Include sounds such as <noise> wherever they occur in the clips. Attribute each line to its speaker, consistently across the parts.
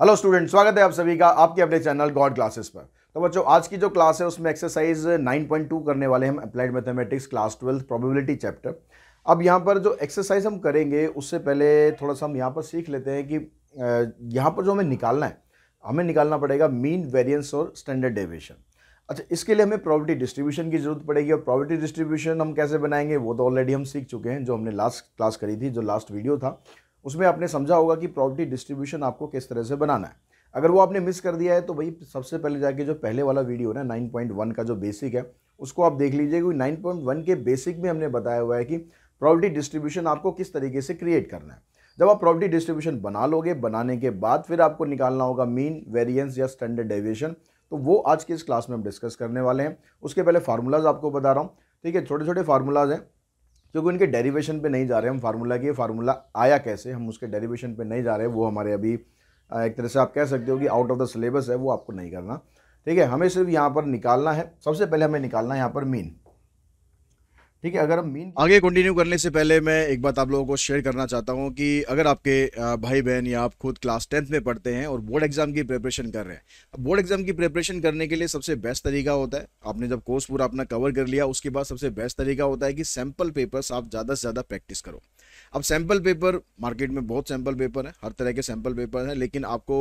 Speaker 1: Hello student स्वागत है आप सभी का आपके अपने चैनल गॉड क्लासेस पर तो बच्चों आज की जो क्लास है उसमें एक्सरसाइज 9.2 करने वाले हम applied mathematics class twelfth probability chapter अब यहाँ पर जो एक्सरसाइज हम करेंगे उससे पहले थोड़ा सा हम यहाँ पर सीख लेते हैं कि यहाँ पर जो हमें निकालना है हमें निकालना पड़ेगा मीन वेरियंस और स्टैंडर्ड डेविएशन अच्छा इसके लिए हमें प्रॉपर्टी डिस्ट्रीब्यूशन की जरूरत पड़ेगी और प्रॉपर्टी डिस्ट्रीब्यूशन हम कैसे बनाएंगे वो तो ऑलरेडी हम सीख चुके हैं जो हमने लास्ट क्लास करी थी जो लास्ट वीडियो था उसमें आपने समझा होगा कि प्रॉपर्टी डिस्ट्रीब्यूशन आपको किस तरह से बनाना है अगर वो आपने मिस कर दिया है तो भाई सबसे पहले जाके जो पहले वाला वीडियो ना वन का जो बेसिक है उसको आप देख लीजिए क्योंकि वन के बेसिक में हमने बताया हुआ है कि प्रॉपर्टी डिस्ट्रीब्यूशन आपको किस तरीके से क्रिएट करना है जब आप प्रॉपर्टी डिस्ट्रीब्यूशन बना लोगे बनाने के बाद फिर आपको निकालना होगा मीन वेरियंस या स्टैंडर्ड डेविएशन तो वो आज के इस क्लास में हम डिस्कस करने वाले हैं उसके पहले फार्मूलाज आपको बता रहा हूँ ठीक है छोटे छोटे फार्मूलाज हैं क्योंकि उनके डेरिवेशन पे नहीं जा रहे हम फार्मूला की फार्मूला आया कैसे हम उसके डेरिवेशन पे नहीं जा रहे वो हमारे अभी एक तरह से आप कह सकते हो कि आउट ऑफ द सिलेबस है वो आपको नहीं करना ठीक है हमें सिर्फ यहाँ पर निकालना है सबसे पहले हमें निकालना है यहाँ पर मीन ठीक है अगर हम मीन आगे कंटिन्यू करने से पहले मैं एक बात आप लोगों को शेयर करना चाहता हूँ कि अगर आपके भाई बहन या आप खुद क्लास टेंथ में पढ़ते हैं और बोर्ड एग्जाम की प्रिपरेशन कर रहे हैं बोर्ड एग्जाम की प्रिपरेशन करने के लिए सबसे बेस्ट तरीका होता है आपने जब कोर्स पूरा अपना कवर कर लिया उसके बाद सबसे बेस्ट तरीका होता है कि सैम्पल पेपर्स आप ज़्यादा से ज़्यादा प्रैक्टिस करो अब सैंपल पेपर मार्केट में बहुत सैंपल पेपर हैं हर तरह के सैंपल पेपर हैं लेकिन आपको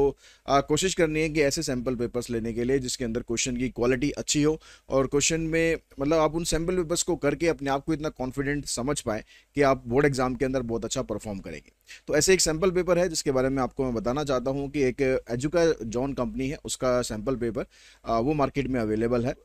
Speaker 1: आ, कोशिश करनी है कि ऐसे सैंपल पेपर्स लेने के लिए जिसके अंदर क्वेश्चन की क्वालिटी अच्छी हो और क्वेश्चन में मतलब आप उन सैंपल पेपर्स को करके अपने आप को इतना कॉन्फिडेंट समझ पाए कि आप बोर्ड एग्जाम के अंदर बहुत अच्छा परफॉर्म करेंगे तो ऐसे एक सैंपल पेपर है जिसके बारे में आपको मैं बताना चाहता हूँ कि एक एजुका जॉन कंपनी है उसका सैंपल पेपर आ, वो मार्केट में अवेलेबल है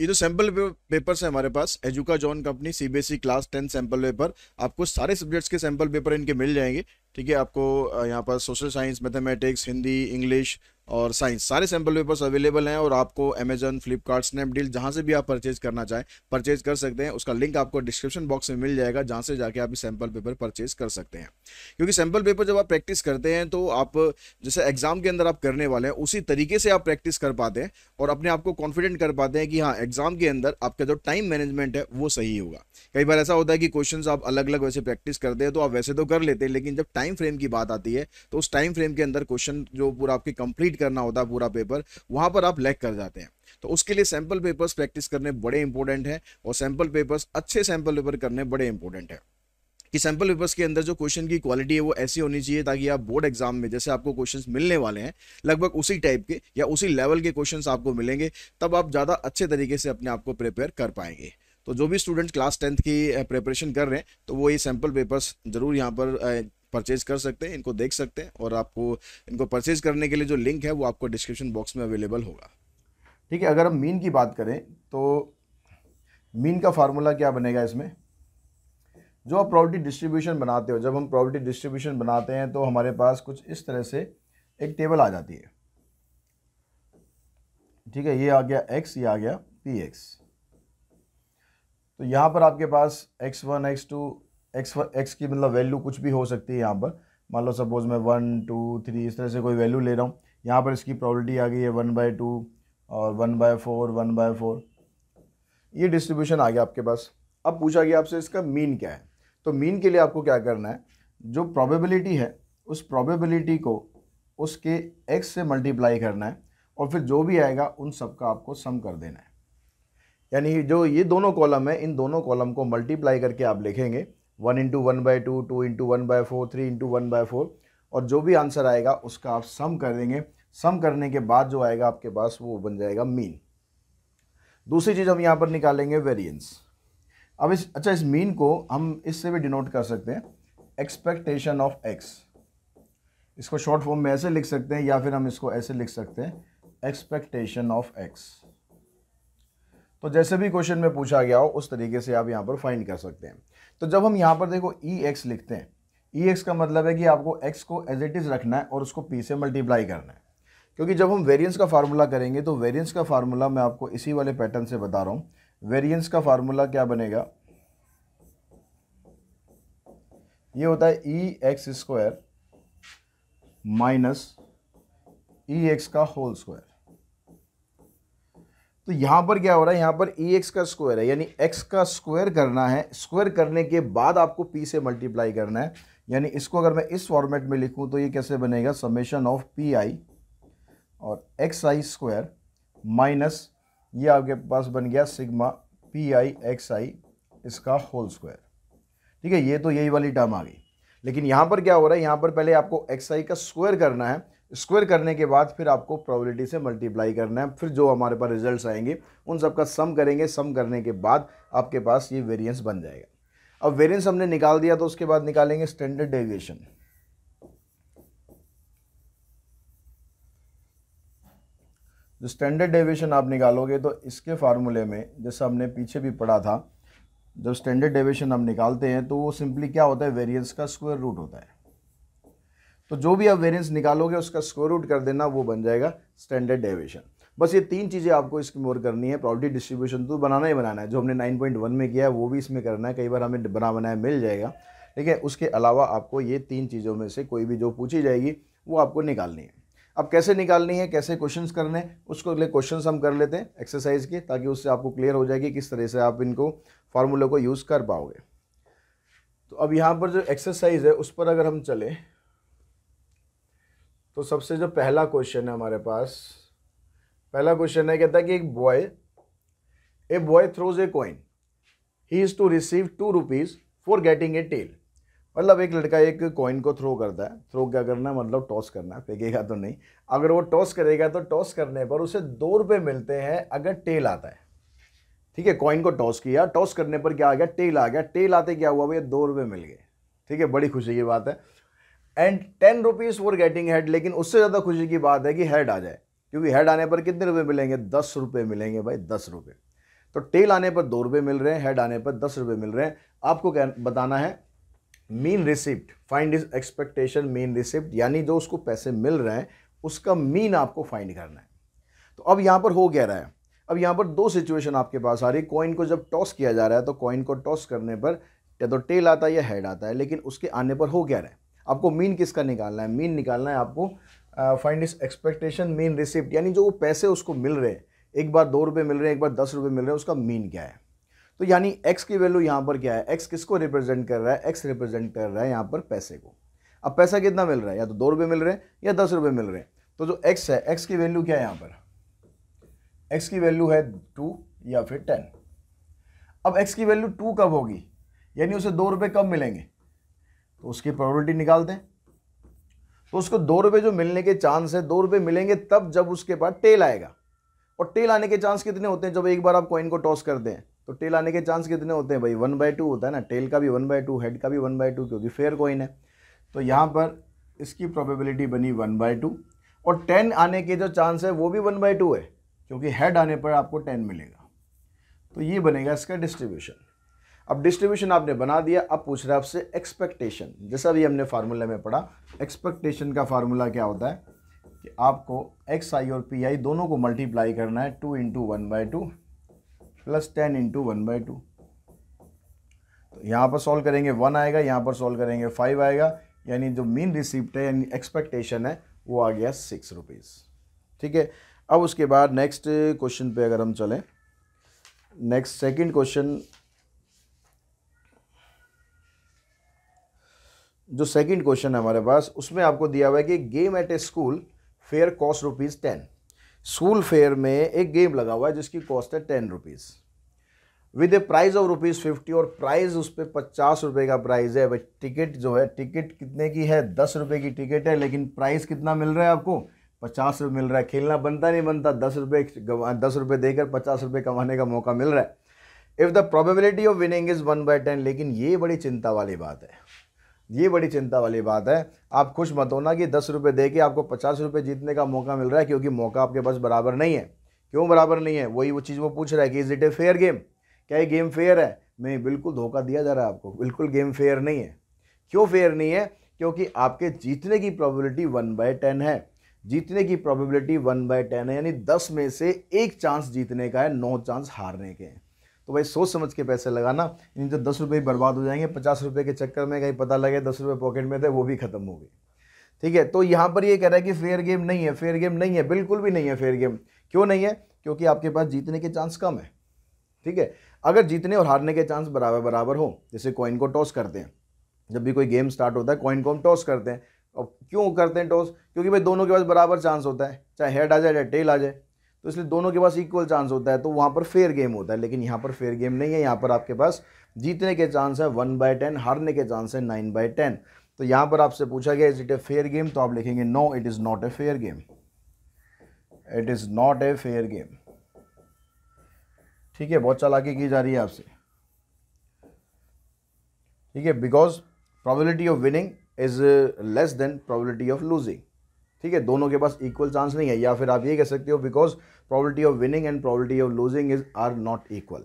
Speaker 1: ये जो सैम्पल पेपर है हमारे पास एजुका जॉन company CBSE class ten sample paper आपको सारे सब्जेक्ट्स के सैम्पल पेपर इनके मिल जाएंगे ठीक है आपको यहाँ पर social science mathematics Hindi English और साइंस सारे सैम्पल पेपर्स अवेलेबल हैं और आपको अमेजन फ्लिपकार्ट स्नैपडील जहाँ से भी आप परचेज करना चाहें परचेज कर सकते हैं उसका लिंक आपको डिस्क्रिप्शन बॉक्स में मिल जाएगा जहाँ से जाके आप सैम्पल पेपर परचेज कर सकते हैं क्योंकि सैम्पल पेपर जब आप प्रैक्टिस करते हैं तो आप जैसे एग्जाम के अंदर आप करने वाले हैं उसी तरीके से आप प्रैक्टिस कर पाते हैं और अपने आप को कॉन्फिडेंट कर पाते हैं कि हाँ एग्जाम के अंदर आपका जो टाइम मैनेजमेंट है वो सही होगा कई बार ऐसा होता है कि क्वेश्चन आप अलग अलग वैसे प्रैक्टिस करते हैं तो आप वैसे तो कर लेते हैं लेकिन जब टाइम फ्रेम की बात आती है तो उस टाइम फ्रेम के अंदर क्वेश्चन जो पूरा आपकी कंप्लीट करना होता है पूरा पेपर वहाँ पर आप लैक कर जाते हैं तो उसके लिए सैम्पल पेपर्स प्रैक्टिस करने बड़े इंपॉर्टेंट हैं और सैम्पल पेपर्स अच्छे सैम्पल पेपर करने बड़े इंपॉर्टेंट हैं कि सैम्पल पेपर्स के अंदर जो क्वेश्चन की क्वालिटी है वो ऐसी होनी चाहिए ताकि आप बोर्ड एग्जाम में जैसे आपको क्वेश्चंस मिलने वाले हैं लगभग उसी टाइप के या उसी लेवल के क्वेश्चंस आपको मिलेंगे तब आप ज़्यादा अच्छे तरीके से अपने आप को प्रिपेयर कर पाएंगे तो जो भी स्टूडेंट क्लास टेंथ की प्रिपरेशन कर रहे हैं तो वो ये सैम्पल पेपर्स जरूर यहाँ पर परचेज कर सकते हैं इनको देख सकते हैं और आपको इनको परचेज करने के लिए जो लिंक है वो आपको डिस्क्रिप्शन बॉक्स में अवेलेबल होगा ठीक है अगर हम मीन की बात करें तो मीन का फार्मूला क्या बनेगा इसमें जो आप प्रॉपर्टी डिस्ट्रीब्यूशन बनाते हो जब हम प्रॉपर्टी डिस्ट्रीब्यूशन बनाते हैं तो हमारे पास कुछ इस तरह से एक टेबल आ जाती है ठीक है ये आ गया एक्स ये आ गया पी एक्स तो यहाँ पर आपके पास x one x two x x की मतलब वैल्यू कुछ भी हो सकती है यहाँ पर मान लो सपोज मैं वन टू थ्री इस तरह से कोई वैल्यू ले रहा हूँ यहाँ पर इसकी प्रॉबलिटी आ गई है वन बाय टू और one by four one by four ये डिस्ट्रीब्यूशन आ गया आपके पास अब पूछा गया आपसे इसका मीन क्या है तो मीन के लिए आपको क्या करना है जो प्रोबेबिलिटी है उस प्रोबेबिलिटी को उसके एक्स से मल्टीप्लाई करना है और फिर जो भी आएगा उन सबका आपको सम कर देना है यानी जो ये दोनों कॉलम है इन दोनों कॉलम को मल्टीप्लाई करके आप लिखेंगे one into one by two two into one by four three into one by four और जो भी आंसर आएगा उसका आप सम कर देंगे सम करने के बाद जो आएगा आपके पास वो बन जाएगा मीन दूसरी चीज़ हम यहाँ पर निकालेंगे वेरिएंस अब इस अच्छा इस मीन को हम इससे भी डिनोट कर सकते हैं एक्सपेक्टेशन ऑफ एक्स इसको शॉर्ट फॉर्म में ऐसे लिख सकते हैं या फिर हम इसको ऐसे लिख सकते हैं एक्सपेक्टेशन ऑफ एक्स तो जैसे भी क्वेश्चन में पूछा गया हो उस तरीके से आप यहाँ पर फाइंड कर सकते हैं तो जब हम यहाँ पर देखो ई e एक्स लिखते हैं ई e एक्स का मतलब है कि आपको एक्स को एज इट इज़ रखना है और उसको पी से मल्टीप्लाई करना है क्योंकि जब हम वेरियंस का फार्मूला करेंगे तो वेरियंस का फार्मूला मैं आपको इसी वाले पैटर्न से बता रहा हूँ वेरियंस का फार्मूला क्या बनेगा ये होता है E x square minus E x का होल स्क्वायर तो यहाँ पर क्या हो रहा है यहाँ पर ई एक्स का स्क्वायर है यानी एक्स का स्क्वायर करना है स्क्वायर करने के बाद आपको पी से मल्टीप्लाई करना है यानी इसको अगर मैं इस फॉर्मेट में लिखूँ तो ये कैसे बनेगा समेशन ऑफ पी आई और एक्स आई स्क्वायर माइनस ये आपके पास बन गया sigma p i x i इसका होल स्क्वायर ठीक है ये तो यही वाली टर्म आ गई लेकिन यहाँ पर क्या हो रहा है यहाँ पर पहले आपको एक्स आई का स्क्वायर करना है स्क्वायर करने के बाद फिर आपको प्रोबेबिलिटी से मल्टीप्लाई करना है फिर जो हमारे पास रिजल्ट्स आएंगे उन सब का सम करेंगे सम करने के बाद आपके पास ये वेरिएंस बन जाएगा अब वेरिएंस हमने निकाल दिया तो उसके बाद निकालेंगे स्टैंडर्ड डेविएशन जो स्टैंडर्ड डेविएशन आप निकालोगे तो इसके फार्मूले में जैसा हमने पीछे भी पढ़ा था जब स्टैंडर्ड डेविएशन हम निकालते हैं तो वो सिंपली क्या होता है वेरिएंस का स्क्वायर रूट होता है तो जो भी आप वेरियंस निकालोगे उसका स्क्वायर रूट कर देना वो बन जाएगा स्टैंडर्ड डेविएशन बस ये तीन चीज़ें आपको इसकी मोर करनी है प्रॉपर्टी डिस्ट्रीब्यूशन तो बनाना ही बनाना है जो हमने 9.1 में किया है वो भी इसमें करना है कई बार हमें बना बनाया मिल जाएगा ठीक है उसके अलावा आपको ये तीन चीज़ों में से कोई भी जो पूछी जाएगी वो आपको निकालनी है अब कैसे निकालनी है कैसे क्वेश्चंस करने हैं उसको अगले क्वेश्चन हम कर लेते हैं एक्सरसाइज के ताकि उससे आपको क्लियर हो जाएगी किस तरह से आप इनको फार्मूले को यूज़ कर पाओगे तो अब यहाँ पर जो एक्सरसाइज है उस पर अगर हम चलें तो सबसे जो पहला क्वेश्चन है हमारे पास पहला क्वेश्चन है कहता है कि एक boy a boy throws a coin he is to receive two rupees for getting a tail मतलब एक लड़का एक कॉइन को थ्रो करता है थ्रो क्या करना है मतलब टॉस करना फेंकेगा तो नहीं अगर वो टॉस करेगा तो टॉस करने पर उसे दो रुपये मिलते हैं अगर टेल आता है ठीक है कॉइन को टॉस किया टॉस करने पर क्या आ गया टेल आ गया टेल आते क्या हुआ भैया दो रुपये मिल गए ठीक है बड़ी खुशी की बात है and ten rupees for getting head लेकिन उससे ज़्यादा खुशी की बात है कि हेड आ जाए क्योंकि हेड आने पर कितने रुपए मिलेंगे दस रुपये मिलेंगे भाई दस रुपये तो टेल आने पर दो रुपये मिल रहे हैं हेड आने पर दस रुपये मिल रहे हैं आपको क्या बताना है mean receipt find is expectation mean receipt यानी जो उसको पैसे मिल रहे हैं उसका मीन आपको फाइंड करना है तो अब यहाँ पर हो गया रहा है अब यहाँ पर दो सिचुएशन आपके पास आ रही है कॉइन को जब टॉस किया जा रहा है तो कॉइन को टॉस करने पर या तो टेल आता है या हेड आता है लेकिन उसके आने पर हो क्या रहा है आपको मीन किसका निकालना है मीन निकालना है आपको फाइंड इस एक्सपेक्टेशन मीन रिसिप्ट यानी जो वो पैसे उसको मिल रहे हैं एक बार दो रुपये मिल रहे हैं एक बार दस रुपये मिल रहे हैं उसका मीन क्या है तो यानी एक्स की वैल्यू यहाँ पर क्या है किस किसको रिप्रेजेंट कर रहा है एक्स रिप्रेजेंट कर रहा है यहाँ पर पैसे को अब पैसा कितना मिल रहा है या तो दो रुपये मिल रहे हैं या दस रुपये मिल रहे हैं तो जो एक्स है एक्स की वैल्यू क्या है यहाँ पर एक्स की वैल्यू है टू या फिर टेन अब एक्स की वैल्यू टू कब होगी यानी उसे दो रुपये कब मिलेंगे तो उसकी प्रॉबलिटी निकाल दें तो उसको दो रुपये जो मिलने के चांस है दो रुपये मिलेंगे तब जब उसके बाद टेल आएगा और टेल आने के चांस कितने होते हैं जब एक बार आप कॉइन को टॉस कर दें तो टेल आने के चांस कितने होते हैं भाई वन बाई टू होता है ना टेल का भी वन बाई टू हेड का भी वन बाई टू क्योंकि फेयर कॉइन है तो यहाँ पर इसकी प्रॉबेबिलिटी बनी वन बाई टू और टेन आने के जो चांस है वो भी वन बाई टू है क्योंकि हेड आने पर आपको टेन मिलेगा तो ये बनेगा इसका डिस्ट्रीब्यूशन अब डिस्ट्रीब्यूशन आपने बना दिया अब पूछ रहा है आपसे एक्सपेक्टेशन जैसा भी हमने फार्मूला में पढ़ा एक्सपेक्टेशन का फार्मूला क्या होता है कि आपको एक्स आई और पी आई दोनों को मल्टीप्लाई करना है two into one by two plus ten into one by two तो यहाँ पर सॉल्व करेंगे वन आएगा यहाँ पर सॉल्व करेंगे फाइव आएगा यानी जो मीन रिसिप्ट है यानी एक्सपेक्टेशन है वो आ गया सिक्स रुपीज़ ठीक है अब उसके बाद नेक्स्ट क्वेश्चन पे अगर हम चलें नेक्स्ट सेकंड क्वेश्चन जो सेकंड क्वेश्चन है हमारे पास उसमें आपको दिया हुआ है कि game at a school fair cost rupees ten school fair में एक गेम लगा हुआ है जिसकी कॉस्ट है ten rupees with a prize of rupees fifty और प्राइज़ उस पर पचास रुपये का प्राइज़ है भाई टिकट जो है टिकट कितने की है दस रुपये की टिकट है लेकिन प्राइज कितना मिल रहा है आपको पचास रुपये मिल रहा है खेलना बनता नहीं बनता दस रुपये दस रुपये देकर पचास रुपये कमाने का मौका मिल रहा है if the probability of winning is one by ten लेकिन ये बड़ी चिंता वाली बात है ये बड़ी चिंता वाली बात है आप खुश मत होना कि दस रुपये दे के आपको पचास रुपये जीतने का मौका मिल रहा है क्योंकि मौका आपके पास बराबर नहीं है क्यों बराबर नहीं है वही वो चीज़ वो पूछ रहा है कि is it a fair game क्या ये गेम फेयर है नहीं बिल्कुल धोखा दिया जा रहा है आपको बिल्कुल गेम फेयर नहीं है क्यों फेयर नहीं है क्योंकि आपके जीतने की प्रोबेबिलिटी वन बाय टेन है जीतने की प्रोबेबिलिटी वन बाय टेन है यानी दस में से एक चांस जीतने का है नौ चांस हारने के हैं तो भाई सोच समझ के पैसे लगाना नहीं तो दस रुपये बर्बाद हो जाएंगे पचास रुपये के चक्कर में कहीं पता लगे दस रुपये पॉकेट में थे वो भी खत्म हो गए ठीक है तो यहाँ पर ये कह रहा है कि फेयर गेम नहीं है फेयर गेम नहीं है बिल्कुल भी नहीं है फेयर गेम क्यों नहीं है क्योंकि आपके पास जीतने के चांस कम है ठीक है अगर जीतने और हारने के चांस बराबर बराबर हो जैसे कॉइन को टॉस करते हैं जब भी कोई गेम स्टार्ट होता है कॉइन को हम टॉस करते हैं अब क्यों करते हैं टॉस क्योंकि भाई दोनों के पास बराबर चांस होता है चाहे हेड आ जाए चाहे टेल आ जाए तो इसलिए दोनों के पास इक्वल चांस होता है तो वहाँ पर फेयर गेम होता है लेकिन यहाँ पर फेयर गेम नहीं है यहाँ पर आपके पास जीतने के चांस है वन बाय टेन हारने के चांस है नाइन बाय टेन तो यहाँ पर आपसे पूछा गया is it a fair game तो आप लिखेंगे no it is not a fair game it is not a fair game ठीक है बहुत चालाकी की जा रही है आपसे ठीक है because probability of winning is less than probability of losing ठीक है दोनों के पास इक्वल चांस नहीं है या फिर आप ये कह सकते हो because probability of winning and probability of losing is are not equal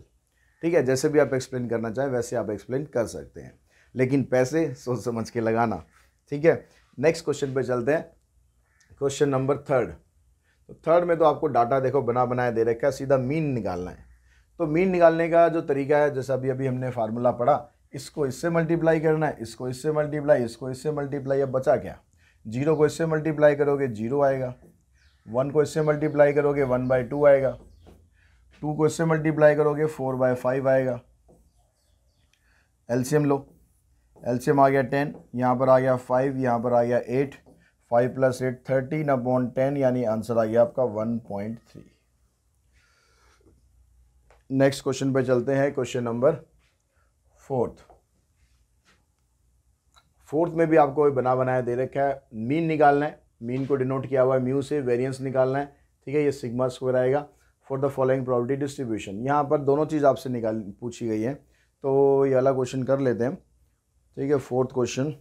Speaker 1: ठीक है जैसे भी आप एक्सप्लेन करना चाहें वैसे आप एक्सप्लेन कर सकते हैं लेकिन पैसे सोच समझ के लगाना ठीक है नेक्स्ट क्वेश्चन पे चलते हैं क्वेश्चन नंबर थर्ड तो थर्ड में तो आपको डाटा देखो बना बनाया दे रखा है सीधा मीन निकालना है तो मीन निकालने का जो तरीका है जैसा अभी अभी हमने फार्मूला पढ़ा इसको इससे मल्टीप्लाई करना है इसको इससे मल्टीप्लाई इसको इससे मल्टीप्लाई अब बचा क्या जीरो को इससे मल्टीप्लाई करोगे जीरो आएगा वन को इससे मल्टीप्लाई करोगे वन बाई टू आएगा टू को इससे मल्टीप्लाई करोगे फोर बाय फाइव आएगा एलसीएम लो एलसीएम आ गया टेन यहाँ पर आ गया फाइव यहाँ पर आ गया eight five plus eight thirteen upon ten यानी आंसर आ गया आपका one point three next question पे चलते हैं क्वेश्चन नंबर फोर्थ फोर्थ में भी आपको बना बनाया दे रखा है मीन निकालना है मीन को डिनोट किया हुआ है म्यू से वेरियंस निकालना है ठीक है ये सिग्मा स्क्वायर आएगा for the following property distribution यहाँ पर दोनों चीज़ आपसे निकाल पूछी गई है तो ये अला क्वेश्चन कर लेते हैं ठीक है फोर्थ हम्म। क्वेश्चन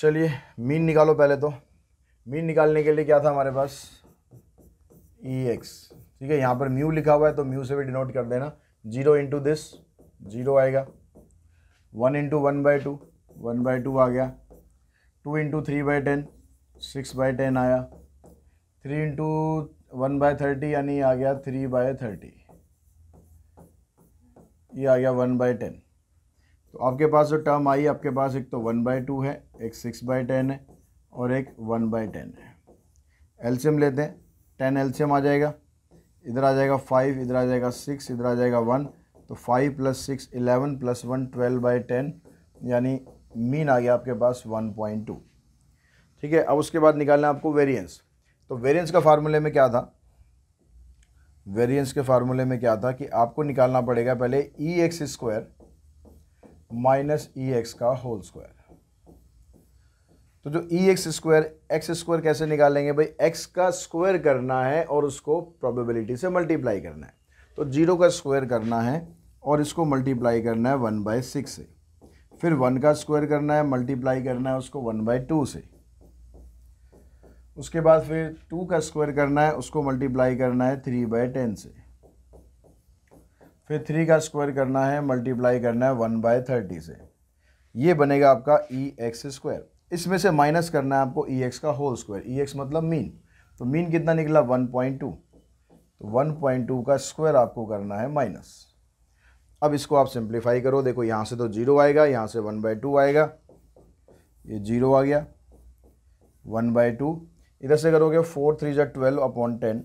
Speaker 1: चलिए मीन निकालो पहले तो मीन निकालने के लिए क्या था हमारे पास ई e एक्स ठीक है यहाँ पर म्यू लिखा हुआ है तो म्यू से भी डिनोट कर देना जीरो इंटू दिस जीरो आएगा one into one by two one by two आ गया two into three by ten six by ten आया three into one by thirty यानी आ गया थ्री बाय थर्टी ये आ गया वन बाय टेन तो आपके पास जो टर्म आई आपके पास एक तो वन बाय टू है एक सिक्स बाय टेन है और एक वन बाय टेन है एल्शियम लेते हैं टेन एल्शियम आ जाएगा इधर आ जाएगा फाइव इधर आ जाएगा सिक्स इधर आ जाएगा वन तो five plus six eleven plus one twelve by ten यानी मीन आ गया आपके पास वन पॉइंट टू ठीक है अब उसके बाद निकालना आपको वेरिएंस तो वेरिएंस का फार्मूले में क्या था वेरिएंस के फार्मूले में क्या था कि आपको निकालना पड़ेगा पहले E x square minus E x का होल स्क्वायर तो जो E x square x square कैसे निकालेंगे भाई एक्स का स्क्वायर करना है और उसको प्रोबेबिलिटी से मल्टीप्लाई करना है तो जीरो का स्क्वायर करना है और इसको मल्टीप्लाई करना है वन बाय सिक्स से फिर वन का स्क्वायर करना है मल्टीप्लाई करना है उसको वन बाय टू से उसके बाद फिर टू का स्क्वायर करना है उसको मल्टीप्लाई करना है थ्री बाय टेन से फिर थ्री का स्क्वायर करना है मल्टीप्लाई करना है वन बाय थर्टी से ये बनेगा आपका ई एक्स स्क्वायर इसमें से माइनस करना है आपको ई e एक्स का होल स्क्वायर ई एक्स मतलब मीन तो मीन कितना निकला वन पॉइंट टू तो वन पॉइंट टू का स्क्वायर आपको करना है माइनस अब इसको आप सिंप्लीफाई करो देखो यहाँ से तो जीरो आएगा यहाँ से वन बाई टू आएगा ये जीरो आ गया वन बाय टू इधर से करोगे फोर थ्री जै ट्वेल्व अपॉन टेन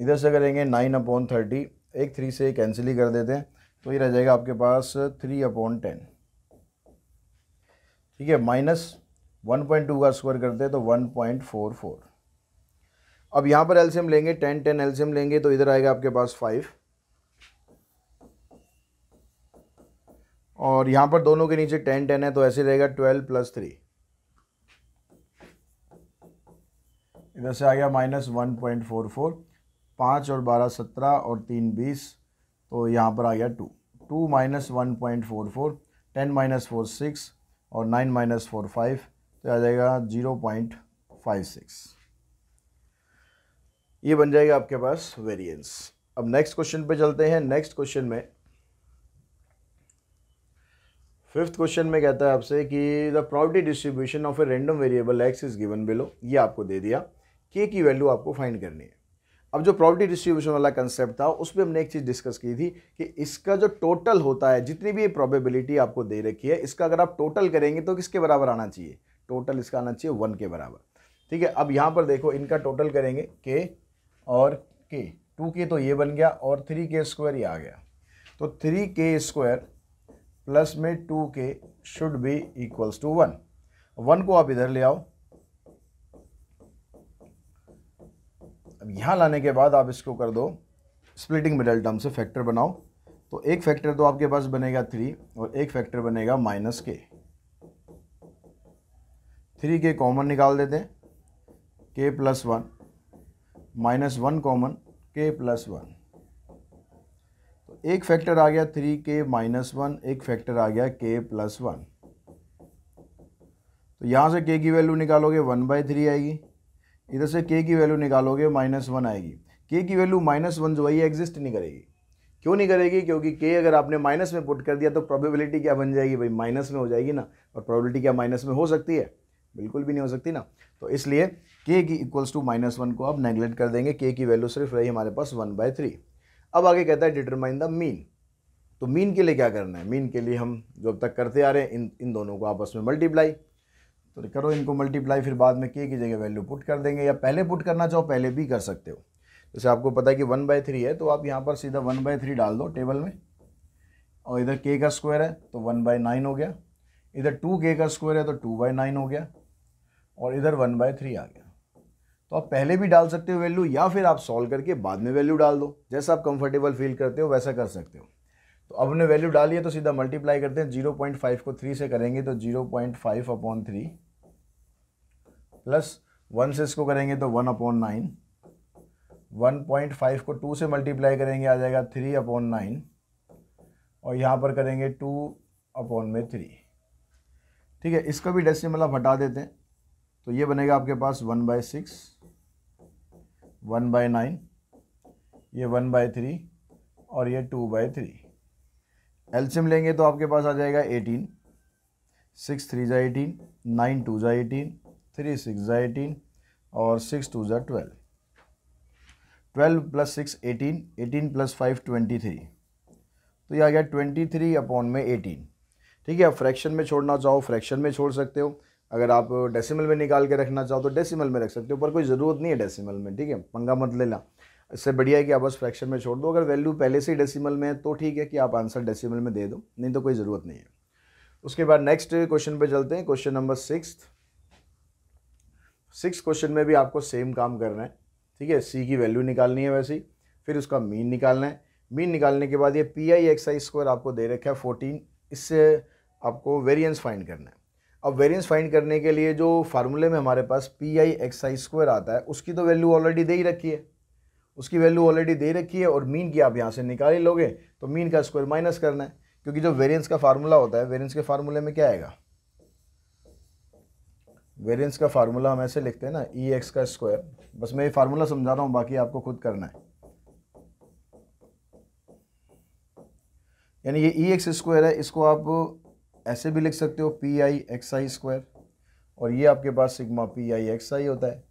Speaker 1: इधर से करेंगे नाइन अपॉन थर्टी एक थ्री से कैंसिल ही कर देते हैं तो ये रह जाएगा आपके पास थ्री अपॉन टेन ठीक है माइनस वन पॉइंट टू का स्क्वायर करते हैं तो वन पॉइंट फोर फोर अब यहाँ पर एल्सियम लेंगे टेन टेन एल्सियम लेंगे तो इधर आएगा आपके पास फाइव और यहाँ पर दोनों के नीचे टेन टेन है तो ऐसे रहेगा ट्वेल्व प्लस थ्री इधर से आ गया minus one point four four पाँच और बारह सत्रह और तीन बीस तो यहाँ पर आ गया two two minus one point four four ten minus four six और नाइन माइनस फोर फाइव तो आ जाएगा ज़ीरो पॉइंट फाइव सिक्स ये बन जाएगा आपके पास वेरिएंस अब नेक्स्ट क्वेश्चन पे चलते हैं नेक्स्ट क्वेश्चन में फिफ्थ क्वेश्चन में कहता है आपसे कि the property distribution of a random variable x is given below ये आपको दे दिया के की वैल्यू आपको फाइंड करनी है अब जो प्रॉपर्टी डिस्ट्रीब्यूशन वाला कंसेप्ट था उस पर हमने एक चीज़ डिस्कस की थी कि इसका जो टोटल होता है जितनी भी प्रोबेबिलिटी आपको दे रखी है इसका अगर आप टोटल करेंगे तो किसके बराबर आना चाहिए टोटल इसका आना चाहिए वन के बराबर ठीक है अब यहाँ पर देखो इनका टोटल करेंगे के और के टू के तो ये बन गया और थ्री के स्क्वायर ये आ गया तो थ्री के स्क्वायर प्लस में two k should be equals to one one को आप इधर ले आओ अब यहाँ लाने के बाद आप इसको कर दो स्प्लिटिंग मिडल टर्म से फैक्टर बनाओ तो एक फैक्टर तो आपके पास बनेगा थ्री और एक फैक्टर बनेगा माइनस के थ्री के कॉमन निकाल देते k plus one minus one common k plus one तो एक फैक्टर आ गया थ्री के माइनस वन एक फैक्टर आ गया के प्लस वन तो यहाँ से के की वैल्यू निकालोगे वन बाई थ्री आएगी इधर से के की वैल्यू निकालोगे माइनस वन आएगी के की वैल्यू माइनस वन जो है ये एग्जिस्ट नहीं करेगी क्यों नहीं करेगी क्योंकि के अगर आपने माइनस में पुट कर दिया तो प्रोबेबिलिटी क्या बन जाएगी भाई माइनस में हो जाएगी ना और प्रोबेबिलिटी क्या माइनस में हो सकती है बिल्कुल भी नहीं हो सकती ना तो इसलिए के की इक्वल्स टू माइनस वन को आप नेग्लेक्ट कर देंगे के की वैल्यू सिर्फ रही हमारे पास वन बाय थ्री अब आगे कहता है डिटरमाइन द मीन तो मीन के लिए क्या करना है मीन के लिए हम जो अब तक करते आ रहे हैं इन इन दोनों को आपस में मल्टीप्लाई तो करो इनको मल्टीप्लाई फिर बाद में के की जगह वैल्यू पुट कर देंगे या पहले पुट करना चाहो पहले भी कर सकते हो जैसे आपको पता है कि वन बाय थ्री है तो आप यहाँ पर सीधा वन बाय थ्री डाल दो टेबल में और इधर के का स्क्वायर है तो वन बाय नाइन हो गया इधर टू के का स्क्वायर है तो टू बाई नाइन हो गया और इधर वन बाय थ्री आ गया तो आप पहले भी डाल सकते हो वैल्यू या फिर आप सॉल्व करके बाद में वैल्यू डाल दो जैसा आप कंफर्टेबल फील करते हो वैसा कर सकते हो तो अब हमने वैल्यू डाली है तो सीधा मल्टीप्लाई करते हैं जीरो पॉइंट फाइव को थ्री से करेंगे तो zero point five upon three plus one से इसको करेंगे तो one upon nine one point five को टू से मल्टीप्लाई करेंगे आ जाएगा थ्री अपॉन नाइन और यहाँ पर करेंगे टू अपॉन में थ्री ठीक है इसका भी डेसिमल आप हटा देते हैं तो ये बनेगा आपके पास one by six one by nine ये वन बाय थ्री और ये टू बाय थ्री एल्शियम लेंगे तो आपके पास आ जाएगा एटीन सिक्स थ्री ज़ा एटीन नाइन टू ज़ा एटीन थ्री सिक्स ज़ा एटीन और सिक्स टू ज़ा twelve twelve plus six eighteen eighteen plus five twenty three तो ये आ गया ट्वेंटी थ्री अपॉन में एटीन ठीक है आप फ्रैक्शन में छोड़ना चाहो फ्रैक्शन में छोड़ सकते हो अगर आप डेसिमल में निकाल के रखना चाहो तो डेसिमल में रख सकते हो पर कोई ज़रूरत नहीं है डेसिमल में ठीक है पंगा मत लेना इससे बढ़िया है कि आप बस फ्रैक्शन में छोड़ दो अगर वैल्यू पहले से ही डेसिमल में है तो ठीक है कि आप आंसर डेसिमल में दे दो नहीं तो कोई ज़रूरत नहीं है उसके बाद नेक्स्ट क्वेश्चन पर चलते हैं question number six six question में भी आपको सेम काम करना है ठीक है सी की वैल्यू निकालनी है वैसे ही फिर उसका मीन निकालना है मीन निकालने के बाद ये p i x i square आपको दे रखा है फोर्टीन इससे आपको वेरियंस फाइंड करना है अब वेरिएंस फाइंड करने के लिए जो फार्मूले में हमारे पास p i x i square आता है उसकी तो वैल्यू ऑलरेडी दे ही रखी है उसकी वैल्यू ऑलरेडी दे रखी है और मीन की आप यहाँ से निकाल ही लोगे तो मीन का स्क्वायर माइनस करना है क्योंकि जो वेरिएंस का फार्मूला होता है वेरिएंस के फार्मूले में क्या आएगा वेरिएंस का फार्मूला हम ऐसे लिखते हैं ना ई e एक्स का स्क्वायर बस मैं ये फार्मूला समझा रहा हूँ बाकी आपको खुद करना है यानी ये ई एक्स स्क्वायर है इसको आप ऐसे भी लिख सकते हो p i x i square और ये आपके पास sigma p i x i होता है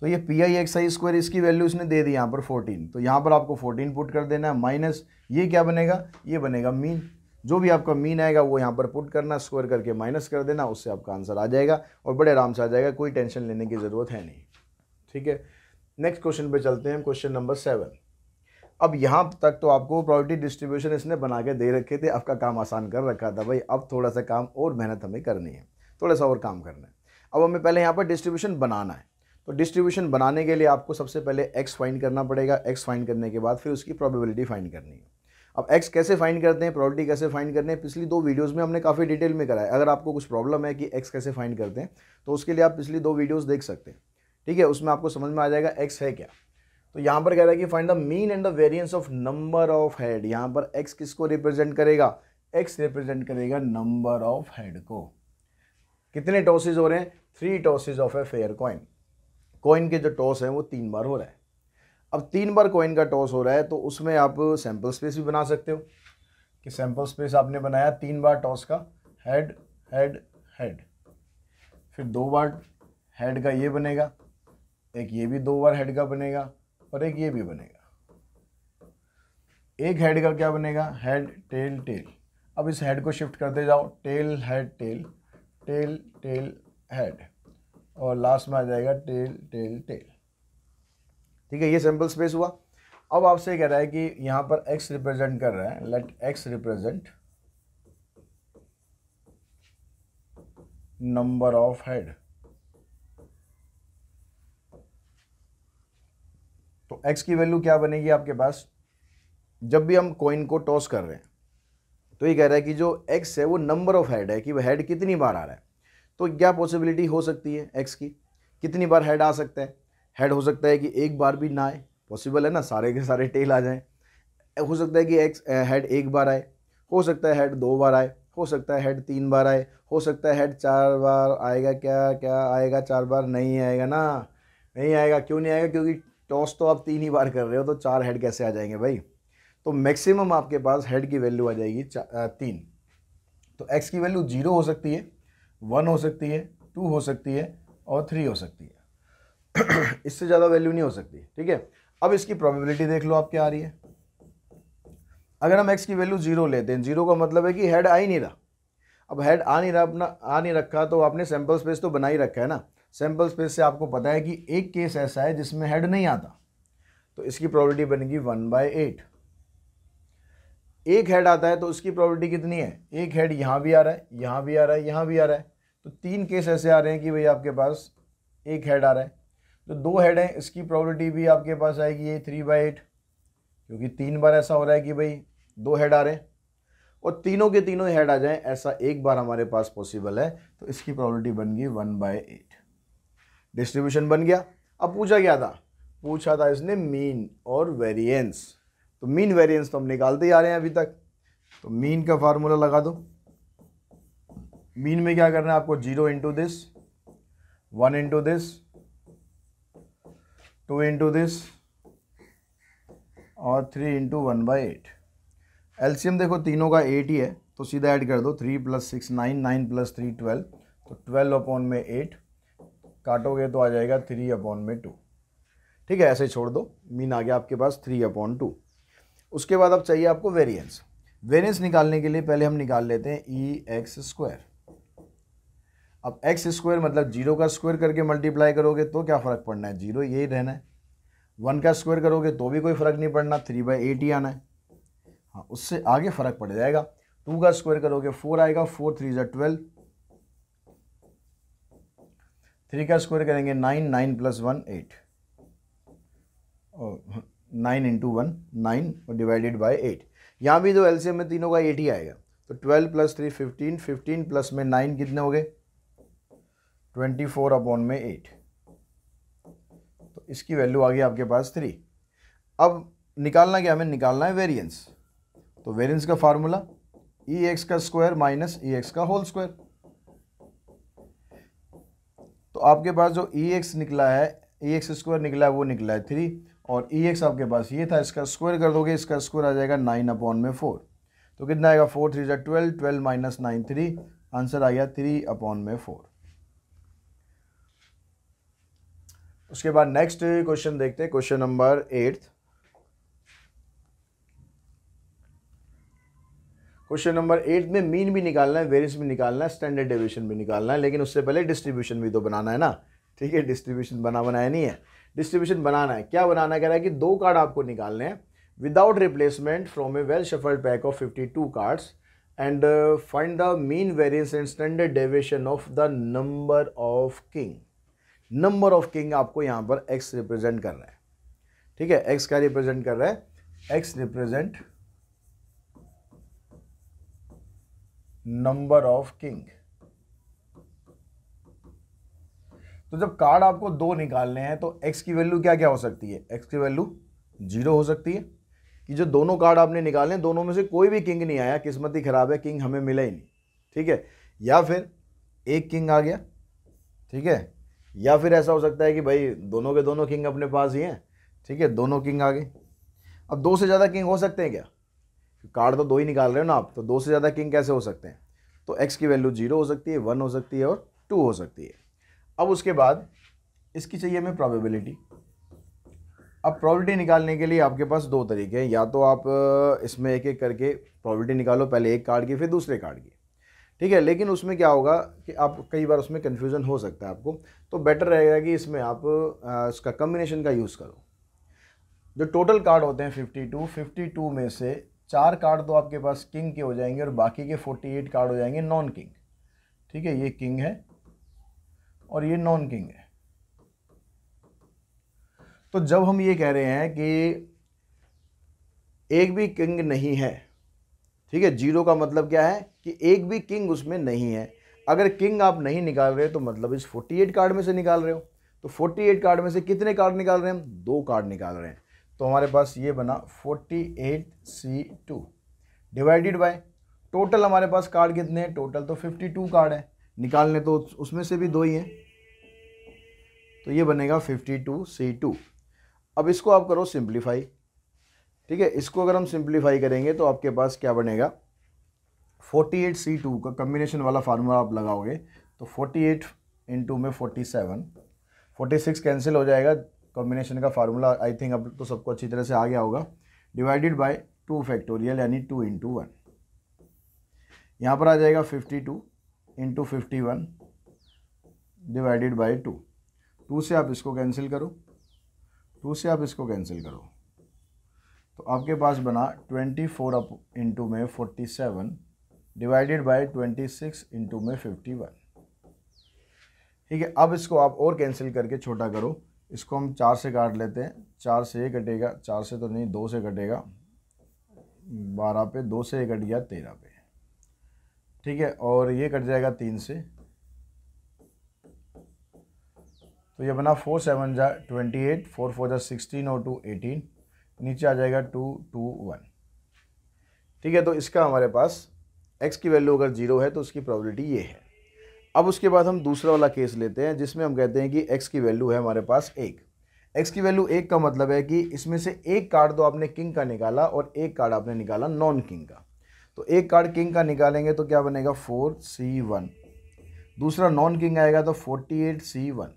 Speaker 1: तो ये p i x i square इसकी वैल्यू उसने दे दी यहाँ पर 14 तो यहाँ पर आपको 14 पुट कर देना है माइनस ये क्या बनेगा ये बनेगा मीन जो भी आपका मीन आएगा वो यहाँ पर पुट करना स्क्वायर करके माइनस कर देना उससे आपका आंसर आ जाएगा और बड़े आराम से आ जाएगा कोई टेंशन लेने की ज़रूरत है नहीं ठीक है नेक्स्ट क्वेश्चन पे चलते हैं क्वेश्चन नंबर सेवन अब यहाँ तक तो आपको प्रॉपर्टी डिस्ट्रीब्यूशन इसने बना के दे रखे थे आपका काम आसान कर रखा था भाई अब थोड़ा सा काम और मेहनत हमें करनी है थोड़ा सा और काम करना है अब हमें पहले यहाँ पर डिस्ट्रीब्यूशन बनाना है तो डिस्ट्रीब्यूशन बनाने के लिए आपको सबसे पहले एक्स फाइंड करना पड़ेगा एक्स फाइंड करने के बाद फिर उसकी प्रॉबिबिलिटी फाइंड करनी है अब एक्स कैसे फाइंड करते हैं प्रॉपर्टी कैसे फाइंड करते हैं पिछली दो वीडियोस में हमने काफ़ी डिटेल में कराया अगर आपको कुछ प्रॉब्लम है कि एक्स कैसे फाइंड करते हैं तो उसके लिए आप पिछली दो वीडियोस देख सकते हैं ठीक है उसमें आपको समझ में आ जाएगा एक्स है क्या तो यहाँ पर कह रहा है कि find the mean and the variance of number of head यहाँ पर एक्स किसको रिप्रेजेंट करेगा एक्स रिप्रेजेंट करेगा नंबर ऑफ हेड को कितने टॉसेज हो रहे हैं three tosses of a fair coin coin के जो टॉस हैं वो तीन बार हो रहा है अब तीन बार कॉइन का टॉस हो रहा है तो उसमें आप सैंपल स्पेस भी बना सकते हो कि सैम्पल स्पेस आपने बनाया तीन बार टॉस का हेड हेड हेड फिर दो बार हेड का ये बनेगा एक ये भी दो बार हेड का बनेगा और एक ये भी बनेगा एक हेड का क्या बनेगा हेड टेल टेल अब इस हेड को शिफ्ट करते जाओ tail head tail tail tail head और लास्ट में आ जाएगा टेल टेल टेल ठीक है ये सिंपल स्पेस हुआ अब आपसे कह रहा है कि यहाँ पर एक्स रिप्रेजेंट कर रहा है let X represent number of head X तो की वैल्यू क्या बनेगी आपके पास जब भी हम कॉइन को टॉस कर रहे हैं तो ये कह रहा है कि जो एक्स है वो नंबर ऑफ हेड है कि वह हेड कितनी बार आ रहा है तो क्या पॉसिबिलिटी हो सकती है एक्स की कितनी बार हेड आ सकता है हेड हो सकता है कि एक बार भी ना आए पॉसिबल है ना सारे के सारे टेल आ जाएं हो सकता है कि एक्स हेड एक बार आए हो सकता है हेड दो बार आए हो सकता है हेड तीन बार आए हो सकता है हेड चार बार आएगा क्या क्या आएगा चार बार नहीं आएगा ना नहीं आएगा क्यों नहीं आएगा क्योंकि टॉस तो आप तीन ही बार कर रहे हो तो चार हेड कैसे आ जाएंगे भाई तो मैक्सिमम आपके पास हेड की वैल्यू आ जाएगी तीन तो एक्स की वैल्यू जीरो हो सकती है वन हो सकती है टू हो सकती है और थ्री हो सकती है <clears throat> इससे ज़्यादा वैल्यू नहीं हो सकती ठीक है अब इसकी प्रोबेबिलिटी देख लो आप क्या आ रही है अगर हम एक्स की वैल्यू जीरो लेते हैं जीरो का मतलब है कि हेड आ ही नहीं रहा अब हेड आ नहीं रहा अपना आ नहीं रखा तो आपने सैम्पल स्पेस तो बना ही रखा है ना सैम्पल स्पेस से आपको पता है कि एक केस ऐसा है जिसमें हेड नहीं आता तो इसकी प्रॉबर्टी बनेगी वन बाय एट एक हेड आता है तो उसकी प्रॉबर्टी कितनी है एक हेड यहाँ भी आ रहा है यहाँ भी आ रहा है यहाँ भी आ रहा है तो तीन केस ऐसे आ रहे हैं कि भाई आपके पास एक हेड आ रहा है तो दो हेड हैं इसकी प्रॉबर्टी भी आपके पास आएगी ये थ्री बाई एट क्योंकि तीन बार ऐसा हो रहा है कि भाई दो हेड आ रहे हैं और तीनों के तीनों हेड आ जाएं ऐसा एक बार हमारे पास पॉसिबल है तो इसकी प्रॉबर्टी बन गई वन बाई एट डिस्ट्रीब्यूशन बन गया अब पूछा गया था पूछा था इसने मीन और वेरिएंस तो मीन वेरिएंस तो हम निकालते ही आ रहे हैं अभी तक तो मीन का फार्मूला लगा दो मीन में क्या करना है आपको zero into this one into this two into this और three into one by eight एल्शियम देखो तीनों का एट ही है तो सीधा ऐड कर दो three plus six nine nine plus three twelve तो ट्वेल्व अपॉन में एट काटोगे तो आ जाएगा थ्री अपॉन में टू ठीक है ऐसे छोड़ दो मीन आ गया आपके पास थ्री अपॉन टू उसके बाद अब चाहिए आपको वेरिएंस वेरिएंस निकालने के लिए पहले हम निकाल लेते हैं ई एक्स स्क्वायर अब एक्स स्क्वायर मतलब जीरो का स्क्वायर करके मल्टीप्लाई करोगे तो क्या फ़र्क पड़ना है जीरो यही रहना है वन का स्क्वायर करोगे तो भी कोई फ़र्क नहीं पड़ना थ्री बाई एट ही आना है हाँ उससे आगे फ़र्क पड़ जाएगा टू का स्क्वायर करोगे फोर आएगा फोर थ्री जो ट्वेल्व थ्री का स्क्वायर करेंगे nine nine plus one eight nine into one nine और डिवाइडेड बाय एट यहाँ भी जो तो एलसीएम में तीनों का एट ही आएगा तो twelve plus three fifteen fifteen plus में नाइन कितने हो गए ट्वेंटी फोर अपॉन में एट तो इसकी वैल्यू आ गई आपके पास थ्री अब निकालना क्या हमें निकालना है वेरियंस तो वेरियंस का फार्मूला ई एक्स का स्क्वायर माइनस ई एक्स का होल स्क्वायर तो आपके पास जो ई e एक्स निकला है ई एक्स स्क्वायर निकला है वो निकला है थ्री और ई e एक्स आपके पास ये था इसका स्क्वायर कर दोगे इसका स्क्वायर आ जाएगा नाइन अपॉन में फोर तो कितना आएगा फोर थ्री जै twelve twelve minus nine three answer आ गया थ्री अपॉन में फोर उसके बाद नेक्स्ट क्वेश्चन देखते हैं question number eighth question number eight में मीन भी निकालना है वेरियंस भी निकालना है स्टैंडर्ड डिविशन भी निकालना है लेकिन उससे पहले डिस्ट्रीब्यूशन भी तो बनाना है ना ठीक है डिस्ट्रीब्यूशन बना बनाया नहीं है डिस्ट्रीब्यूशन बनाना है क्या बनाना कह रहा है कि दो कार्ड आपको निकालने हैं without replacement from a well shuffled pack of fifty two cards and find the mean variance and standard deviation of the number of king number of king आपको यहाँ पर एक्स रिप्रेजेंट कर रहा है ठीक है एक्स का रिप्रेजेंट कर रहा है X represent number of king तो जब कार्ड आपको दो निकालने हैं तो एक्स की वैल्यू क्या क्या हो सकती है एक्स की वैल्यू जीरो हो सकती है कि जो दोनों कार्ड आपने निकाले दोनों में से कोई भी किंग नहीं आया किस्मत ही खराब है किंग हमें मिला ही नहीं ठीक है या फिर एक किंग आ गया ठीक है या फिर ऐसा हो सकता है कि भाई दोनों के दोनों किंग अपने पास ही हैं ठीक है दोनों किंग आ गए अब दो से ज़्यादा किंग हो सकते हैं क्या कार्ड तो दो ही निकाल रहे हो ना आप तो दो से ज़्यादा किंग कैसे हो सकते हैं तो एक्स की वैल्यू जीरो हो सकती है वन हो सकती है और टू हो सकती है अब उसके बाद इसकी चाहिए हमें प्रॉबिलिटी अब प्रॉबिलिटी निकालने के लिए आपके पास दो तरीके हैं या तो आप इसमें एक एक करके प्रॉबिलिटी निकालो पहले एक कार्ड की फिर दूसरे कार्ड की ठीक है लेकिन उसमें क्या होगा कि आप कई बार उसमें कन्फ्यूज़न हो सकता है आपको तो बेटर रहेगा कि इसमें आप इसका कम्बिनेशन का यूज़ करो जो टोटल कार्ड होते हैं 52, 52 में से चार कार्ड तो आपके पास किंग के हो जाएंगे और बाकी के फोर्टी एट कार्ड हो जाएंगे नॉन किंग ठीक है ये किंग है और ये नॉन किंग है तो जब हम ये कह रहे हैं कि एक भी किंग नहीं है ठीक है जीरो का मतलब क्या है कि एक भी किंग उसमें नहीं है अगर किंग आप नहीं निकाल रहे तो मतलब इस 48 कार्ड में से निकाल रहे हो तो 48 कार्ड में से कितने कार्ड निकाल रहे हैं हम दो कार्ड निकाल रहे हैं तो हमारे पास ये बना forty eight C two divided by total हमारे पास कार्ड कितने हैं टोटल तो फिफ्टी टू कार्ड है निकालने तो उसमें से भी दो ही हैं तो ये बनेगा फिफ्टी टू सी टू अब इसको आप करो सिंप्लीफाई ठीक है इसको अगर हम सिंप्लीफाई करेंगे तो आपके पास क्या बनेगा फोर्टी एट सी टू का कम्बिनेशन वाला फार्मूला आप लगाओगे तो फोर्टी एट टू में forty seven forty six cancel हो जाएगा कॉम्बिनेशन का फार्मूला आई थिंक अब तो सबको अच्छी तरह से आ गया होगा डिवाइडेड बाय टू फैक्टोरियल यानी टू इंटू वन यहाँ पर आ जाएगा fifty two into fifty one divided by two two से आप इसको कैंसिल करो टू से आप इसको कैंसिल करो तो आपके पास बना ट्वेंटी फोर अप इंटू में forty seven divided by twenty six into में फिफ्टी वन ठीक है अब इसको आप और कैंसिल करके छोटा करो इसको हम चार से काट लेते हैं चार से ये कटेगा चार से तो नहीं दो से कटेगा बारह पे दो से ये कट गया तेरह पे ठीक है और ये कट जाएगा तीन से तो ये बना फोर सेवन जा ट्वेंटी एट फोर फोर जा सिक्सटीन और टू एटीन नीचे आ जाएगा टू टू वन ठीक है तो इसका हमारे पास एक्स की वैल्यू अगर ज़ीरो है तो उसकी प्रॉबिलिटी ये है अब उसके बाद हम दूसरा वाला केस लेते हैं जिसमें हम कहते हैं कि एक्स की वैल्यू है हमारे पास एक एक्स की वैल्यू एक का मतलब है कि इसमें से एक कार्ड तो आपने किंग का निकाला और एक कार्ड आपने निकाला नॉन किंग का तो एक कार्ड किंग का निकालेंगे तो क्या बनेगा फोर सी वन दूसरा नॉन किंग आएगा तो फोर्टी एट सी वन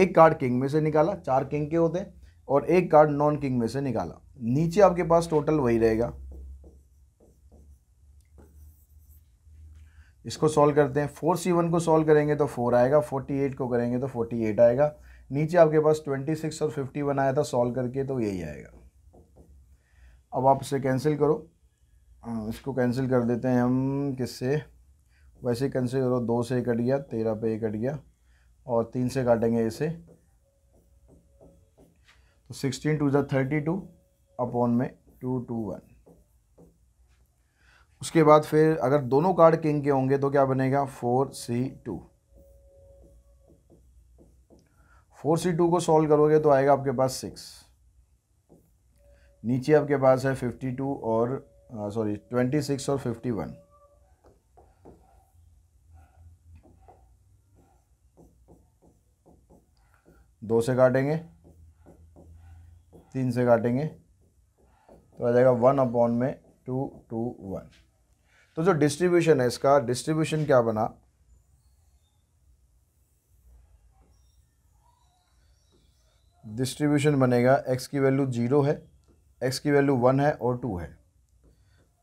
Speaker 1: एक कार्ड किंग में से निकाला चार किंग के होते हैं और एक कार्ड नॉन किंग में से निकाला नीचे आपके पास टोटल वही रहेगा इसको सॉल्व करते हैं फोर सी वन को सॉल्व करेंगे तो फोर आएगा फोर्टी एट को करेंगे तो फोर्टी एट आएगा नीचे आपके पास ट्वेंटी सिक्स और फिफ्टी वन आया था सॉल्व करके तो यही आएगा अब आप इसे कैंसिल करो इसको कैंसिल कर देते हैं हम किससे वैसे कैंसिल करो दो से कट गया तेरह पे कट गया और तीन से काटेंगे इसे तो सिक्सटीन टू ज़ा थर्टी टू अपॉन में टू टू वन उसके बाद फिर अगर दोनों कार्ड किंग के होंगे तो क्या बनेगा four C two four C two को सॉल्व करोगे तो आएगा आपके पास सिक्स नीचे आपके पास है फिफ्टी टू और सॉरी ट्वेंटी सिक्स और फिफ्टी वन दो से काटेंगे तीन से काटेंगे तो आ जाएगा वन अपॉन में टू टू वन तो जो डिस्ट्रीब्यूशन है इसका डिस्ट्रीब्यूशन क्या बना डिस्ट्रीब्यूशन बनेगा एक्स की वैल्यू जीरो है एक्स की वैल्यू वन है और टू है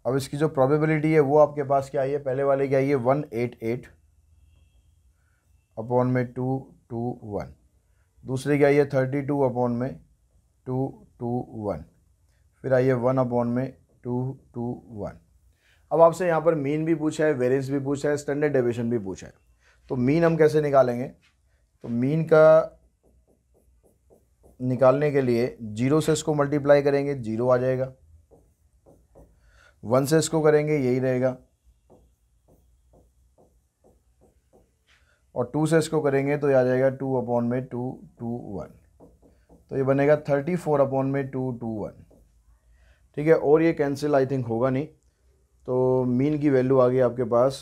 Speaker 1: अब इसकी जो प्रोबेबिलिटी है वो आपके पास क्या आई है पहले वाले क्या आई है वन एट एट अपॉन में टू टू वन दूसरी क्या आई है थर्टी टू अपॉन में टू टू वन फिर आई है वन अपॉन में टू टू वन अब आपसे यहाँ पर मीन भी पूछा है वेरियंस भी पूछा है स्टैंडर्ड डेविएशन भी पूछा है तो मीन हम कैसे निकालेंगे तो मीन का निकालने के लिए जीरो से इसको मल्टीप्लाई करेंगे जीरो आ जाएगा वन से इसको करेंगे यही रहेगा और टू से इसको करेंगे तो ये आ जाएगा टू अपॉन में टू टू वन तो ये बनेगा थर्टी फोर अपॉन में टू टू वन ठीक है और ये कैंसिल आई थिंक होगा नहीं तो मीन की वैल्यू आ गई आपके पास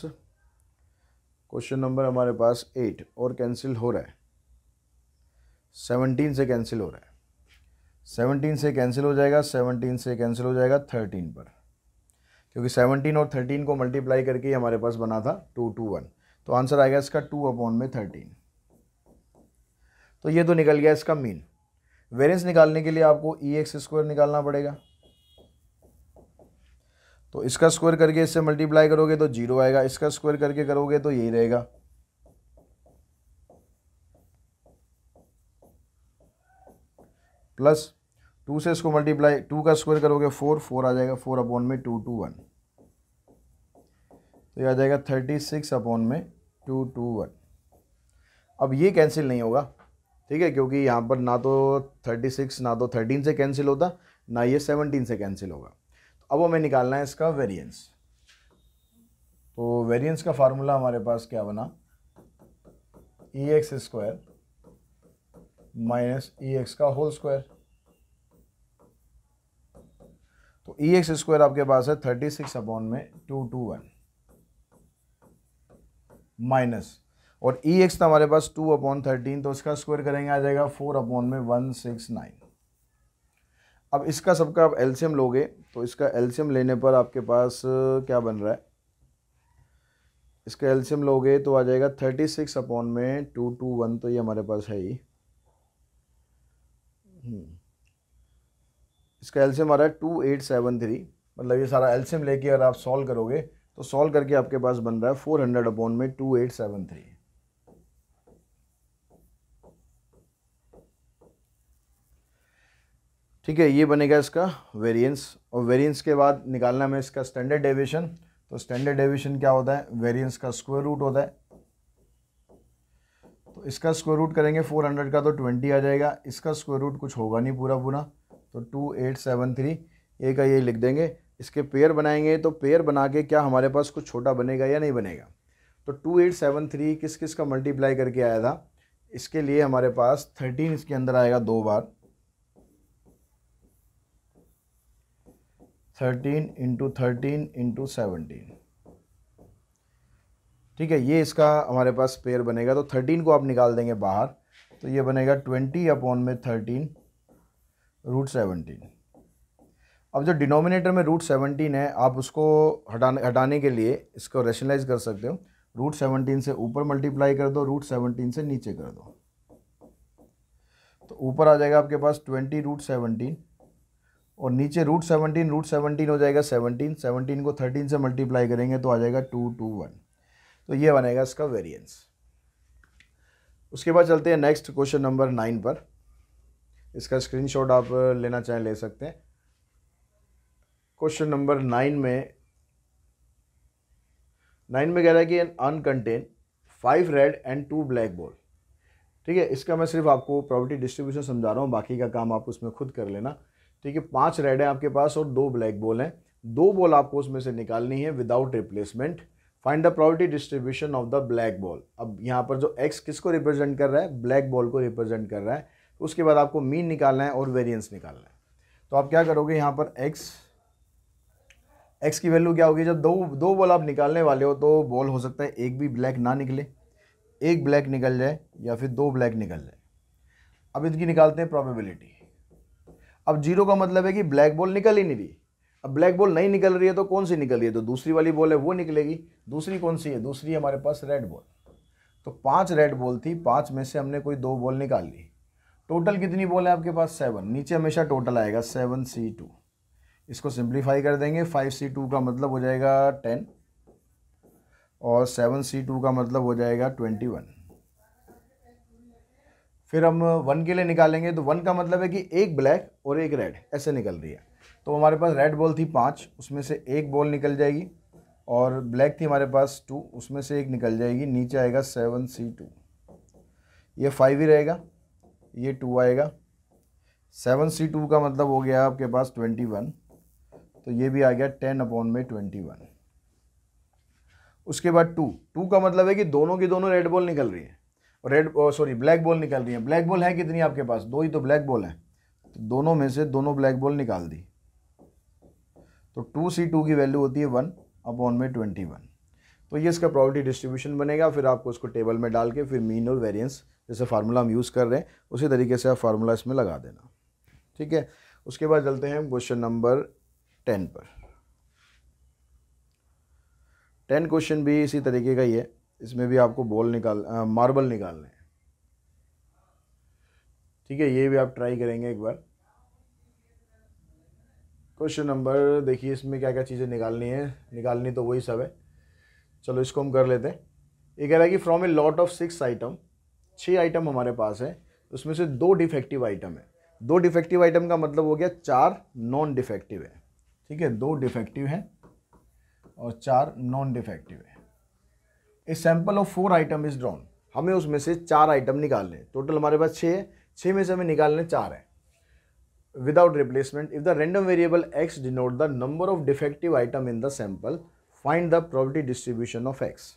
Speaker 1: क्वेश्चन नंबर हमारे पास एट और कैंसिल हो रहा है सेवनटीन से कैंसिल हो रहा है सेवनटीन से कैंसिल हो जाएगा सेवनटीन से कैंसिल हो जाएगा थर्टीन पर क्योंकि सेवनटीन और थर्टीन को मल्टीप्लाई करके ही हमारे पास बना था टू टू वन तो आंसर आएगा इसका टू अपॉन में थर्टीन तो ये तो निकल गया इसका मीन वेरिएंस निकालने के लिए आपको ई एक्स स्क्वायर निकालना पड़ेगा तो इसका स्क्वायर करके इससे मल्टीप्लाई करोगे तो जीरो आएगा इसका स्क्वायर करके करोगे तो यही रहेगा प्लस टू से इसको मल्टीप्लाई टू का स्क्वायर करोगे फोर फोर आ जाएगा फोर अपॉन में टू टू वन तो ये आ जाएगा थर्टी सिक्स अपॉन में टू टू वन अब ये कैंसिल नहीं होगा ठीक है क्योंकि यहाँ पर ना तो थर्टी सिक्स ना तो थर्टीन से कैंसिल होता ना ये सेवनटीन से कैंसिल होगा अब हमें निकालना है इसका वेरिएंस तो वेरिएंस का फार्मूला हमारे पास क्या बना E x square minus E x का होल स्क्वायर तो ई एक्स स्क्वायर आपके पास है थर्टी सिक्स अपॉन में टू टू वन माइनस और ई एक्स था हमारे पास टू अपॉन थर्टीन तो इसका स्क्वायर करेंगे आ जाएगा फोर अपॉन में वन सिक्स नाइन अब इसका सबका आप एल्शियम लोगे तो इसका एल्शियम लेने पर आपके पास क्या बन रहा है इसका एल्शियम लोगे तो आ जाएगा थर्टी सिक्स अपॉन में टू टू वन तो ये हमारे पास है ही हम्म। इसका एल्शियम आ रहा है टू एट सेवन थ्री मतलब ये सारा एल्शियम लेके अगर आप सॉल्व करोगे तो सॉल्व करके आपके पास बन रहा है फोर हंड्रेड अपॉन में टू एट सेवन थ्री ठीक है ये बनेगा इसका वेरिएंस और वेरिएंस के बाद निकालना हमें इसका स्टैंडर्ड डेविएशन तो स्टैंडर्ड डेविएशन क्या होता है वेरिएंस का स्क्वायर रूट होता है तो इसका स्क्वायर रूट करेंगे 400 का तो 20 आ जाएगा इसका स्क्वायर रूट कुछ होगा नहीं पूरा पूरा तो टू एट सेवन थ्री ए का ये लिख देंगे इसके पेयर बनाएंगे तो पेयर बना के क्या हमारे पास कुछ छोटा बनेगा या नहीं बनेगा तो टू एट सेवन थ्री किस किस का मल्टीप्लाई करके आया था इसके लिए हमारे पास थर्टीन इसके अंदर आएगा दो बार thirteen into thirteen into seventeen ठीक है ये इसका हमारे पास पेयर बनेगा तो थर्टीन को आप निकाल देंगे बाहर तो ये बनेगा ट्वेंटी अपॉन में थर्टीन रूट सेवनटीन अब जो डिनोमिनेटर में रूट सेवनटीन है आप उसको हटाने हटाने के लिए इसको रेशनलाइज कर सकते हो रूट सेवनटीन से ऊपर मल्टीप्लाई कर दो रूट सेवनटीन से नीचे कर दो तो ऊपर आ जाएगा आपके पास ट्वेंटी रूट सेवनटीन और नीचे रूट सेवनटीन रूट सेवनटीन हो जाएगा सेवनटीन सेवनटीन को थर्टीन से मल्टीप्लाई करेंगे तो आ जाएगा टू टू वन तो ये बनेगा इसका वेरिएंस उसके बाद चलते हैं नेक्स्ट क्वेश्चन नंबर नाइन पर इसका स्क्रीनशॉट आप लेना चाहें ले सकते हैं क्वेश्चन नंबर नाइन में नाइन में कह रहा है कि urn contain five red and two black ball ठीक है इसका मैं सिर्फ आपको प्रॉपर्टी डिस्ट्रीब्यूशन समझा रहा हूँ बाकी का काम आप उसमें खुद कर लेना ठीक है पांच रेड हैं आपके पास और दो ब्लैक बॉल हैं दो बॉल आपको उसमें से निकालनी है without replacement find the property distribution of the black ball अब यहाँ पर जो एक्स किसको रिप्रेजेंट कर रहा है ब्लैक बॉल को रिप्रेजेंट कर रहा है तो उसके बाद आपको मीन निकालना है और वेरियंस निकालना है तो आप क्या करोगे यहाँ पर एक्स एक्स की वैल्यू क्या होगी जब दो दो बॉल आप निकालने वाले हो तो बॉल हो सकता है एक भी ब्लैक ना निकले एक ब्लैक निकल जाए या फिर दो ब्लैक निकल जाए अब इनकी निकालते हैं प्रॉबेबिलिटी अब जीरो का मतलब है कि ब्लैक बॉल निकल ही नहीं रही अब ब्लैक बॉल नहीं निकल रही है तो कौन सी निकल रही है तो दूसरी वाली बॉल है वो निकलेगी दूसरी कौन सी है दूसरी हमारे पास रेड बॉल तो पांच रेड बॉल थी पांच में से हमने कोई दो बॉल निकाल ली टोटल कितनी बॉल है आपके पास सेवन नीचे हमेशा टोटल आएगा सेवन सी टू इसको सिंप्लीफाई कर देंगे फाइव सी टू का मतलब हो जाएगा टेन और सेवन सी टू का मतलब हो जाएगा ट्वेंटी वन फिर हम वन के लिए निकालेंगे तो वन का मतलब है कि एक ब्लैक और एक रेड ऐसे निकल रही है तो हमारे पास रेड बॉल थी पाँच उसमें से एक बॉल निकल जाएगी और ब्लैक थी हमारे पास टू उसमें से एक निकल जाएगी नीचे आएगा सेवन सी टू ये फाइव ही रहेगा ये टू आएगा सेवन सी टू का मतलब हो गया आपके पास ट्वेंटी वन तो ये भी आ गया टेन अपॉन में ट्वेंटी वन उसके बाद टू टू का मतलब है कि दोनों की दोनों रेड बॉल निकल रही है रेड सॉरी ब्लैक बॉल निकल रही है ब्लैक बॉल है कितनी आपके पास दो ही तो ब्लैक बॉल है तो दोनों में से दोनों ब्लैक बॉल निकाल दी तो टू सी टू की वैल्यू होती है वन अपॉन में ट्वेंटी वन तो ये इसका प्रॉपर्टी डिस्ट्रीब्यूशन बनेगा फिर आपको उसको टेबल में डाल के फिर मीन और वेरियंस जैसे फार्मूला हम यूज़ कर रहे हैं उसी तरीके से आप फार्मूला इसमें लगा देना ठीक है उसके बाद चलते हैं क्वेश्चन नंबर टेन पर टेन क्वेश्चन भी इसी तरीके का ही है इसमें भी आपको बॉल निकाल मार्बल निकालने है ठीक है ये भी आप ट्राई करेंगे एक बार क्वेश्चन नंबर देखिए इसमें क्या क्या चीज़ें निकालनी है निकालनी तो वही सब है चलो इसको हम कर लेते हैं ये कह रहा है कि from a lot of six item छः आइटम हमारे पास है उसमें से दो डिफेक्टिव आइटम है दो डिफेक्टिव आइटम का मतलब हो गया चार नॉन डिफेक्टिव है ठीक है दो डिफेक्टिव हैं और चार नॉन डिफेक्टिव है a sample of four item is drawn हमें उसमें से चार आइटम निकालने टोटल हमारे पास छः है छः में से हमें निकालने चार हैं without replacement if the random variable X denote the number of defective item in the sample find the property distribution of X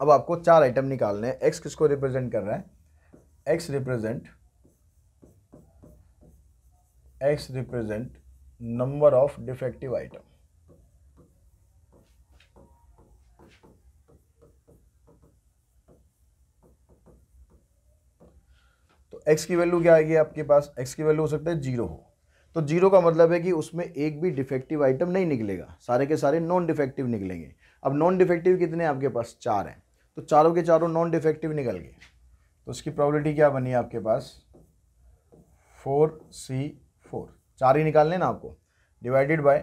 Speaker 1: अब आपको चार आइटम निकालने हैं एक्स किसको रिप्रेजेंट कर रहा है X represent X represent number of defective item X की वैल्यू क्या आएगी आपके पास एक्स की वैल्यू हो सकता है जीरो हो तो जीरो का मतलब है कि उसमें एक भी डिफेक्टिव आइटम नहीं निकलेगा सारे के सारे नॉन डिफेक्टिव निकलेंगे अब नॉन डिफेक्टिव कितने आपके पास चार हैं तो चारों के चारों नॉन डिफेक्टिव निकल गए तो उसकी प्रॉबलिटी क्या बनी आपके पास फोर सी फोर चार ही निकालने ना आपको डिवाइडेड बाय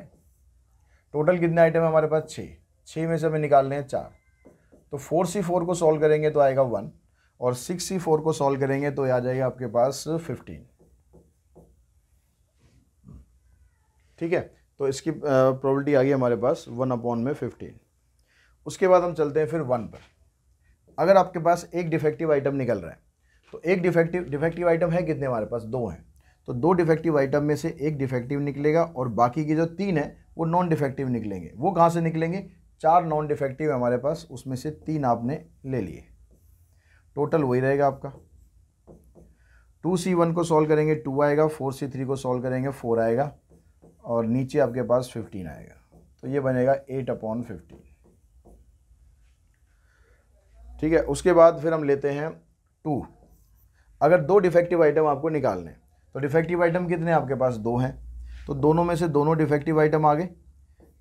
Speaker 1: टोटल कितने आइटम है हमारे पास छः छः में से हमें निकालने हैं चार तो फोर सी फोर को सॉल्व करेंगे तो आएगा वन और सिक्स सी फोर को सॉल्व करेंगे तो आ जाएगा आपके पास फिफ्टीन ठीक है तो इसकी प्रॉबलिटी आ गई हमारे पास वन अपॉन में फिफ्टीन उसके बाद हम चलते हैं फिर वन पर अगर आपके पास एक डिफेक्टिव आइटम निकल रहा है तो एक डिफेक्टिव डिफेक्टिव आइटम है कितने हमारे पास दो हैं तो दो डिफेक्टिव आइटम में से एक डिफेक्टिव निकलेगा और बाकी के जो तीन हैं वो नॉन डिफेक्टिव निकलेंगे वो कहाँ से निकलेंगे चार नॉन डिफेक्टिव हमारे पास उसमें से तीन आपने ले लिए टोटल वही रहेगा आपका टू सी वन को सॉल्व करेंगे टू आएगा फोर सी थ्री को सॉल्व करेंगे फोर आएगा और नीचे आपके पास फिफ्टीन आएगा तो ये बनेगा एट अपॉन फिफ्टीन ठीक है उसके बाद फिर हम लेते हैं टू अगर दो डिफेक्टिव आइटम आपको निकालने तो डिफेक्टिव आइटम कितने आपके पास दो हैं तो दोनों में से दोनों डिफेक्टिव आइटम आ गए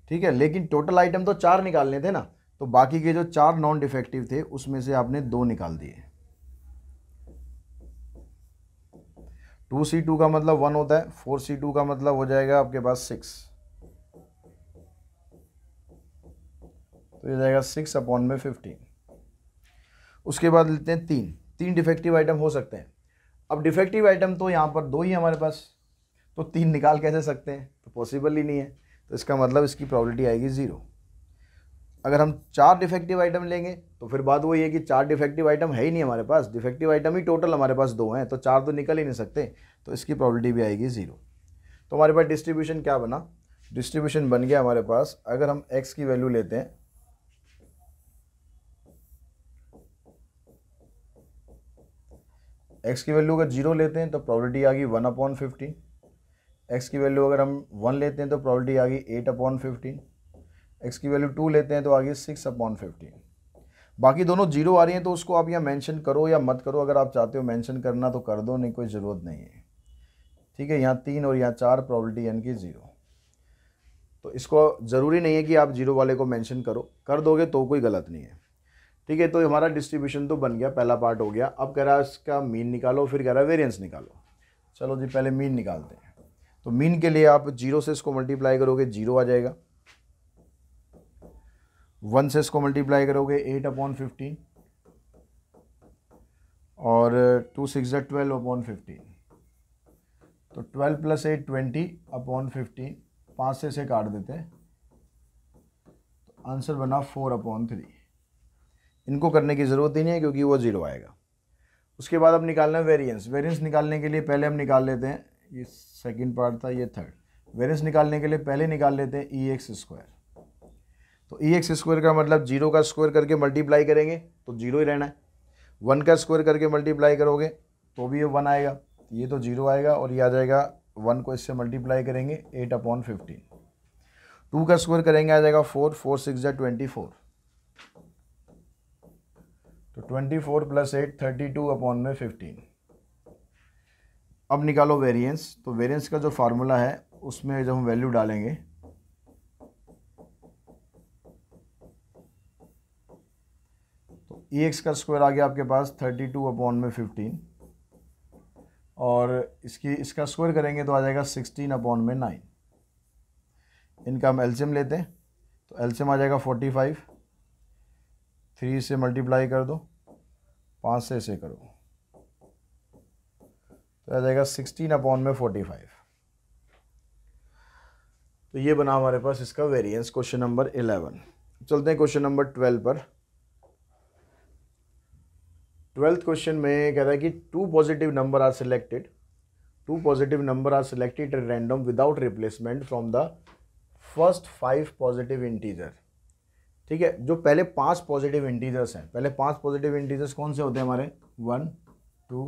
Speaker 1: ठीक है लेकिन टोटल आइटम तो चार निकालने थे ना तो बाकी के जो चार नॉन डिफेक्टिव थे उसमें से आपने दो निकाल दिए टू सी टू का मतलब वन होता है फोर सी टू का मतलब हो जाएगा आपके पास सिक्स तो ये जाएगा सिक्स अपॉन में फिफ्टीन उसके बाद लेते हैं तीन तीन डिफेक्टिव आइटम हो सकते हैं अब डिफेक्टिव आइटम तो यहाँ पर दो ही हमारे पास तो तीन निकाल कैसे सकते हैं तो पॉसिबल ही नहीं है तो इसका मतलब इसकी प्रॉबलिटी आएगी ज़ीरो अगर हम चार डिफेक्टिव आइटम लेंगे तो फिर बात वही है कि चार डिफेक्टिव आइटम है ही नहीं हमारे पास डिफेक्टिव आइटम ही टोटल हमारे पास दो हैं तो चार तो निकल ही नहीं सकते तो इसकी प्रॉबिलिटी भी आएगी ज़ीरो तो हमारे पास डिस्ट्रीब्यूशन क्या बना डिस्ट्रीब्यूशन बन गया हमारे पास अगर हम एक्स की वैल्यू लेते हैं एक्स की वैल्यू अगर जीरो लेते हैं तो प्रॉबिलिटी आ गई वन अपॉन फिफ्टीन एक्स की वैल्यू अगर हम वन लेते हैं तो प्रॉबिलिटी आ गई एट अपॉन फिफ्टीन एक्स की वैल्यू टू लेते हैं तो आगे सिक्स अपॉन फिफ्टीन बाकी दोनों जीरो आ रही हैं तो उसको आप यहाँ मेंशन करो या मत करो अगर आप चाहते हो मेंशन करना तो कर दो नहीं कोई ज़रूरत नहीं है ठीक है यहाँ तीन और यहाँ चार प्रॉबलिटी एन की ज़ीरो तो इसको ज़रूरी नहीं है कि आप जीरो वाले को मेंशन करो कर दोगे तो कोई गलत नहीं है ठीक है तो हमारा डिस्ट्रीब्यूशन तो बन गया पहला पार्ट हो गया अब कह रहा है इसका मीन निकालो फिर कह रहा है वेरियंस निकालो चलो जी पहले मीन निकालते हैं तो मीन के लिए आप जीरो से इसको मल्टीप्लाई करोगे जीरो आ जाएगा वन से इसको मल्टीप्लाई करोगे एट अपॉन फिफ्टीन और two six twelve upon fifteen तो twelve plus eight twenty upon fifteen पाँच से से काट देते हैं तो आंसर बना फोर अपॉन थ्री इनको करने की ज़रूरत ही नहीं है क्योंकि वो ज़ीरो आएगा उसके बाद अब निकालना है वेरियंस वेरियंस निकालने के लिए पहले हम निकाल लेते हैं ये सेकेंड पार्ट था ये थर्ड वेरियंस निकालने के लिए पहले निकाल लेते हैं ई एक्स स्क्वायर तो ई एक्स स्क्वायर का मतलब जीरो का स्क्वायर करके मल्टीप्लाई करेंगे तो जीरो ही रहना है वन का स्क्वायर करके मल्टीप्लाई करोगे तो भी ये वन आएगा ये तो जीरो आएगा और ये आ जाएगा वन को इससे मल्टीप्लाई करेंगे एट अपॉन फिफ्टीन टू का स्क्वायर करेंगे आ जाएगा फोर फोर सिक्स या ट्वेंटी फोर तो twenty four plus eight thirty two upon में फिफ्टीन अब निकालो वेरिएंस तो वेरिएंस का जो फार्मूला है उसमें जब हम वैल्यू डालेंगे ई e एक्स का स्क्वायर आ गया आपके पास थर्टी टू अपॉन में फिफ्टीन और इसकी इसका स्क्वायर करेंगे तो आ जाएगा सिक्सटीन अपॉन में नाइन इनका हम एल्शियम लेते हैं तो एल्शियम आ जाएगा फोर्टी फाइव थ्री से मल्टीप्लाई कर दो पाँच से इसे करो तो आ जाएगा सिक्सटीन अपॉन में फोर्टी फाइव तो ये बना हमारे पास इसका वेरिएंस क्वेश्चन नंबर इलेवन चलते हैं क्वेश्चन नंबर ट्वेल्व पर ट्वेल्थ क्वेश्चन में कह रहा है कि two positive number are selected two positive number are selected at random without replacement from the first five positive integer ठीक है जो पहले पांच पॉजिटिव इंटीजर्स हैं पहले पांच पॉजिटिव इंटीजर्स कौन से होते हैं हमारे वन टू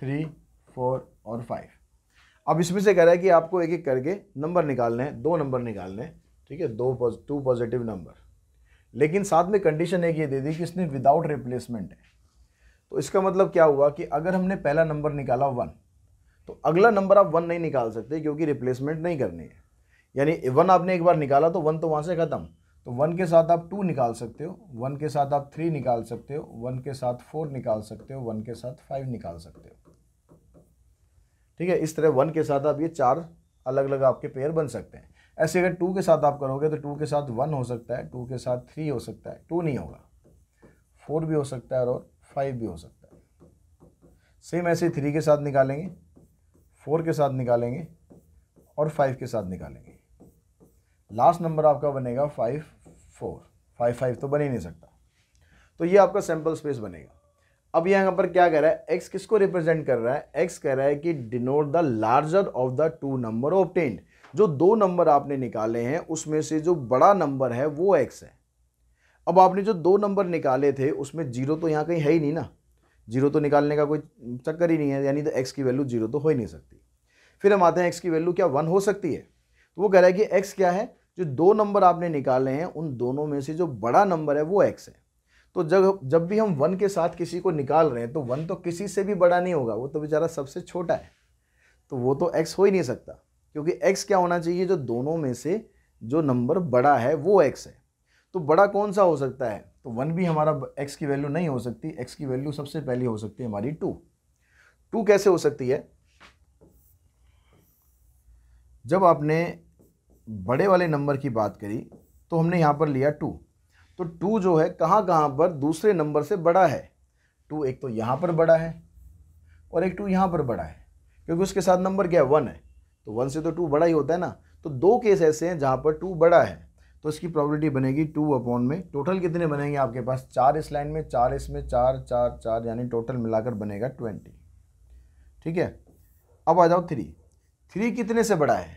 Speaker 1: थ्री फोर और फाइव अब इसमें से कह रहा है कि आपको एक एक करके नंबर निकालने हैं दो नंबर निकालने हैं ठीक है दो टू पॉजिटिव नंबर लेकिन साथ में कंडीशन एक ये दे दी कि इसने विदाउट रिप्लेसमेंट है तो इसका मतलब क्या हुआ कि अगर हमने पहला नंबर निकाला वन तो अगला नंबर आप वन नहीं निकाल सकते क्योंकि रिप्लेसमेंट नहीं करनी है यानी वन आपने एक बार निकाला तो वन तो वहाँ से ख़त्म तो वन के साथ आप टू निकाल सकते हो वन के साथ आप थ्री निकाल सकते हो वन के साथ फोर निकाल सकते हो वन के साथ फाइव निकाल सकते हो ठीक है इस तरह वन के साथ आप ये चार अलग अलग आपके पेयर बन सकते हैं ऐसे अगर टू के साथ आप करोगे तो टू के साथ वन हो सकता है टू के साथ थ्री हो सकता है टू नहीं होगा फोर भी हो सकता है और फाइव भी हो सकता है सेम ऐसे थ्री के साथ निकालेंगे फोर के साथ निकालेंगे और फाइव के साथ निकालेंगे लास्ट नंबर आपका बनेगा फाइव फोर फाइव फाइव तो बन ही नहीं सकता तो ये आपका सैम्पल स्पेस बनेगा अब यहाँ पर क्या कह रहा है एक्स किसको रिप्रेजेंट कर रहा है एक्स कह रहा है कि denote the larger of the two number of जो दो नंबर आपने निकाले हैं उसमें से जो बड़ा नंबर है वो एक्स है अब आपने जो दो नंबर निकाले थे उसमें जीरो तो यहाँ कहीं है ही नहीं ना जीरो तो निकालने का कोई चक्कर ही नहीं है यानी तो एक्स की वैल्यू जीरो तो हो ही नहीं सकती फिर हम आते हैं एक्स की वैल्यू क्या वन हो सकती है तो वो कह रहा है कि एक्स क्या है जो दो नंबर आपने निकाले हैं उन दोनों में से जो बड़ा नंबर है वो एक्स है तो जब जब भी हम वन के साथ किसी को निकाल रहे हैं तो वन तो किसी से भी बड़ा नहीं होगा वो तो बेचारा सबसे छोटा है तो वो तो एक्स हो ही नहीं सकता क्योंकि एक्स क्या होना चाहिए जो दोनों में से जो नंबर बड़ा है वो एक्स है तो बड़ा कौन सा हो सकता है तो वन भी हमारा एक्स की वैल्यू नहीं हो सकती एक्स की वैल्यू सबसे पहली हो सकती है हमारी टू टू कैसे हो सकती है जब आपने बड़े वाले नंबर की बात करी तो हमने यहाँ पर लिया टू तो टू जो है कहाँ कहाँ पर दूसरे नंबर से बड़ा है टू एक तो यहाँ पर बड़ा है और एक टू यहाँ पर बड़ा है क्योंकि उसके साथ नंबर क्या है वन है तो वन से तो टू बड़ा ही होता है ना तो दो केस ऐसे हैं जहाँ पर टू बड़ा है तो इसकी प्रॉबिलिटी बनेगी टू अपॉन में टोटल कितने बनेंगे आपके पास चार इस लाइन में चार इसमें चार चार चार यानी टोटल मिलाकर बनेगा ट्वेंटी ठीक है अब आ जाओ थ्री थ्री कितने से बड़ा है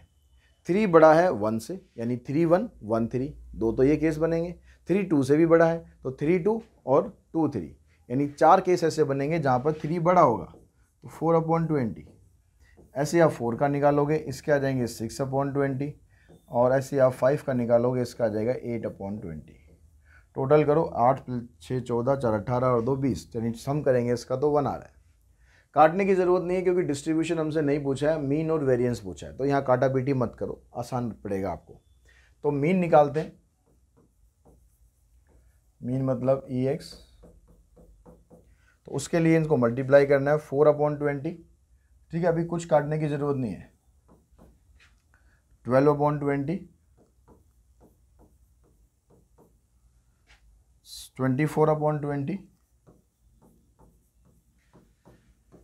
Speaker 1: थ्री बड़ा है वन से यानी थ्री वन वन थ्री दो तो ये केस बनेंगे थ्री टू से भी बड़ा है तो थ्री टू और टू थ्री यानी चार केस ऐसे बनेंगे जहाँ पर थ्री बड़ा होगा तो फोर अपॉन ट्वेंटी ऐसे आप फोर का निकालोगे इसके आ जाएंगे सिक्स अपॉन ट्वेंटी और ऐसे आप फाइव का निकालोगे इसका आ जाएगा एट अपॉन ट्वेंटी टोटल करो आठ छः चौदह चार अट्ठारह और दो बीस यानी सम करेंगे इसका तो वन आ रहा है काटने की ज़रूरत नहीं है क्योंकि डिस्ट्रीब्यूशन हमसे नहीं पूछा है मीन और वेरिएंस पूछा है तो यहाँ काटा पीटी मत करो आसान पड़ेगा आपको तो मीन निकालते हैं मीन मतलब ई e एक्स तो उसके लिए इनको मल्टीप्लाई करना है फोर अपॉन ट्वेंटी ठीक है अभी कुछ काटने की ज़रूरत नहीं है twelve upon twenty twenty four upon twenty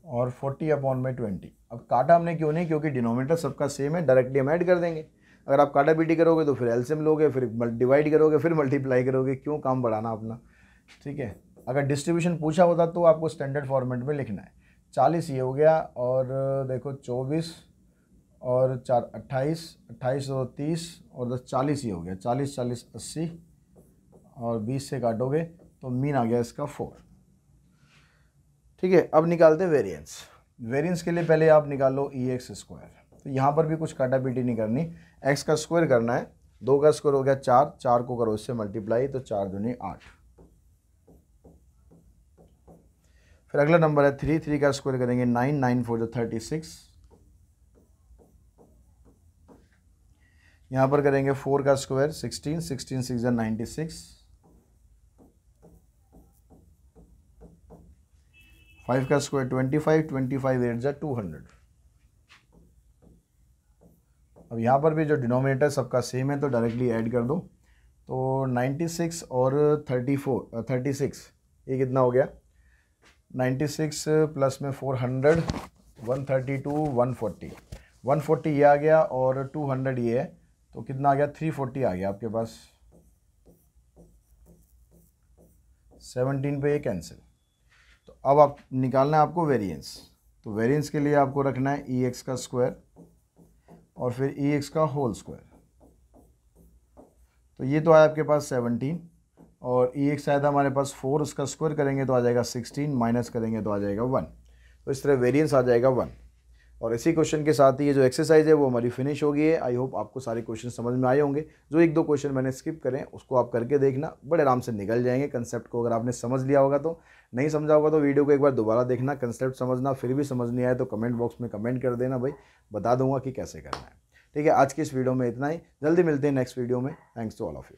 Speaker 1: और फोर्टी अपॉन में ट्वेंटी अब काटा हमने क्यों नहीं क्योंकि डिनोमीटर सबका सेम है डायरेक्टली हम ऐड कर देंगे अगर आप काटा बीटी करोगे तो फिर एलसीएम लोगे फिर डिवाइड करोगे फिर मल्टीप्लाई करोगे क्यों काम बढ़ाना अपना ठीक है अगर डिस्ट्रीब्यूशन पूछा होता तो आपको स्टैंडर्ड फॉर्मेट में लिखना है चालीस ये हो गया और देखो चौबीस और चार अट्ठाईस अट्ठाईस और तीस और दस चालीस ही हो गया चालीस चालीस अस्सी और बीस से काटोगे तो मीन आ गया इसका फोर ठीक है अब निकालते वेरियंस वेरियंस के लिए पहले आप निकालो ई एक्स स्क्वायर तो यहाँ पर भी कुछ काटा पीटी नहीं करनी एक्स का स्क्वायर करना है दो का स्क्वायर हो गया चार चार को करो इससे मल्टीप्लाई तो चार दूनी आठ फिर अगला नंबर है थ्री थ्री का स्क्वायर करेंगे नाइन नाइन फोर जो थर्टी सिक्स यहाँ पर करेंगे फोर का स्क्वायर सिक्सटीन सिक्सटीन सिक्स या नाइन्टी सिक्स फाइव का square twenty five twenty five eight जा टू हंड्रेड अब यहाँ पर भी जो डिनोमिनेटर सबका सेम है तो डायरेक्टली ऐड कर दो तो नाइन्टी सिक्स और थर्टी फोर थर्टी सिक्स ये कितना हो गया नाइन्टी सिक्स प्लस में four hundred one thirty two one forty one forty ये आ गया और टू हंड्रेड ये है तो कितना आ गया थ्री फोर्टी आ गया आपके पास सेवनटीन पे ये कैंसिल तो अब आप निकालना है आपको वेरिएंस तो वेरिएंस के लिए आपको रखना है ई e एक्स का स्क्वायर और फिर ई e एक्स का होल स्क्वायर तो ये तो आया आपके पास सेवनटीन और ई एक्स आया था हमारे पास फोर उसका स्क्वायर करेंगे तो आ जाएगा सिक्सटीन माइनस करेंगे तो आ जाएगा वन तो इस तरह वेरियंस आ जाएगा वन और इसी क्वेश्चन के साथ ही ये जो एक्सरसाइज है वो हमारी फिनिश हो गई है आई होप आपको सारे क्वेश्चन समझ में आए होंगे जो एक दो क्वेश्चन मैंने स्किप करें उसको आप करके देखना बड़े आराम से निकल जाएंगे कंसेप्ट को अगर आपने समझ लिया होगा तो नहीं समझा होगा तो वीडियो को एक बार दोबारा देखना कंसेप्ट समझना फिर भी समझ नहीं आए तो कमेंट बॉक्स में कमेंट कर देना भाई बता दूंगा कि कैसे करना है ठीक है आज की इस वीडियो में इतना ही जल्दी मिलते हैं नेक्स्ट वीडियो में thanks to all of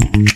Speaker 1: you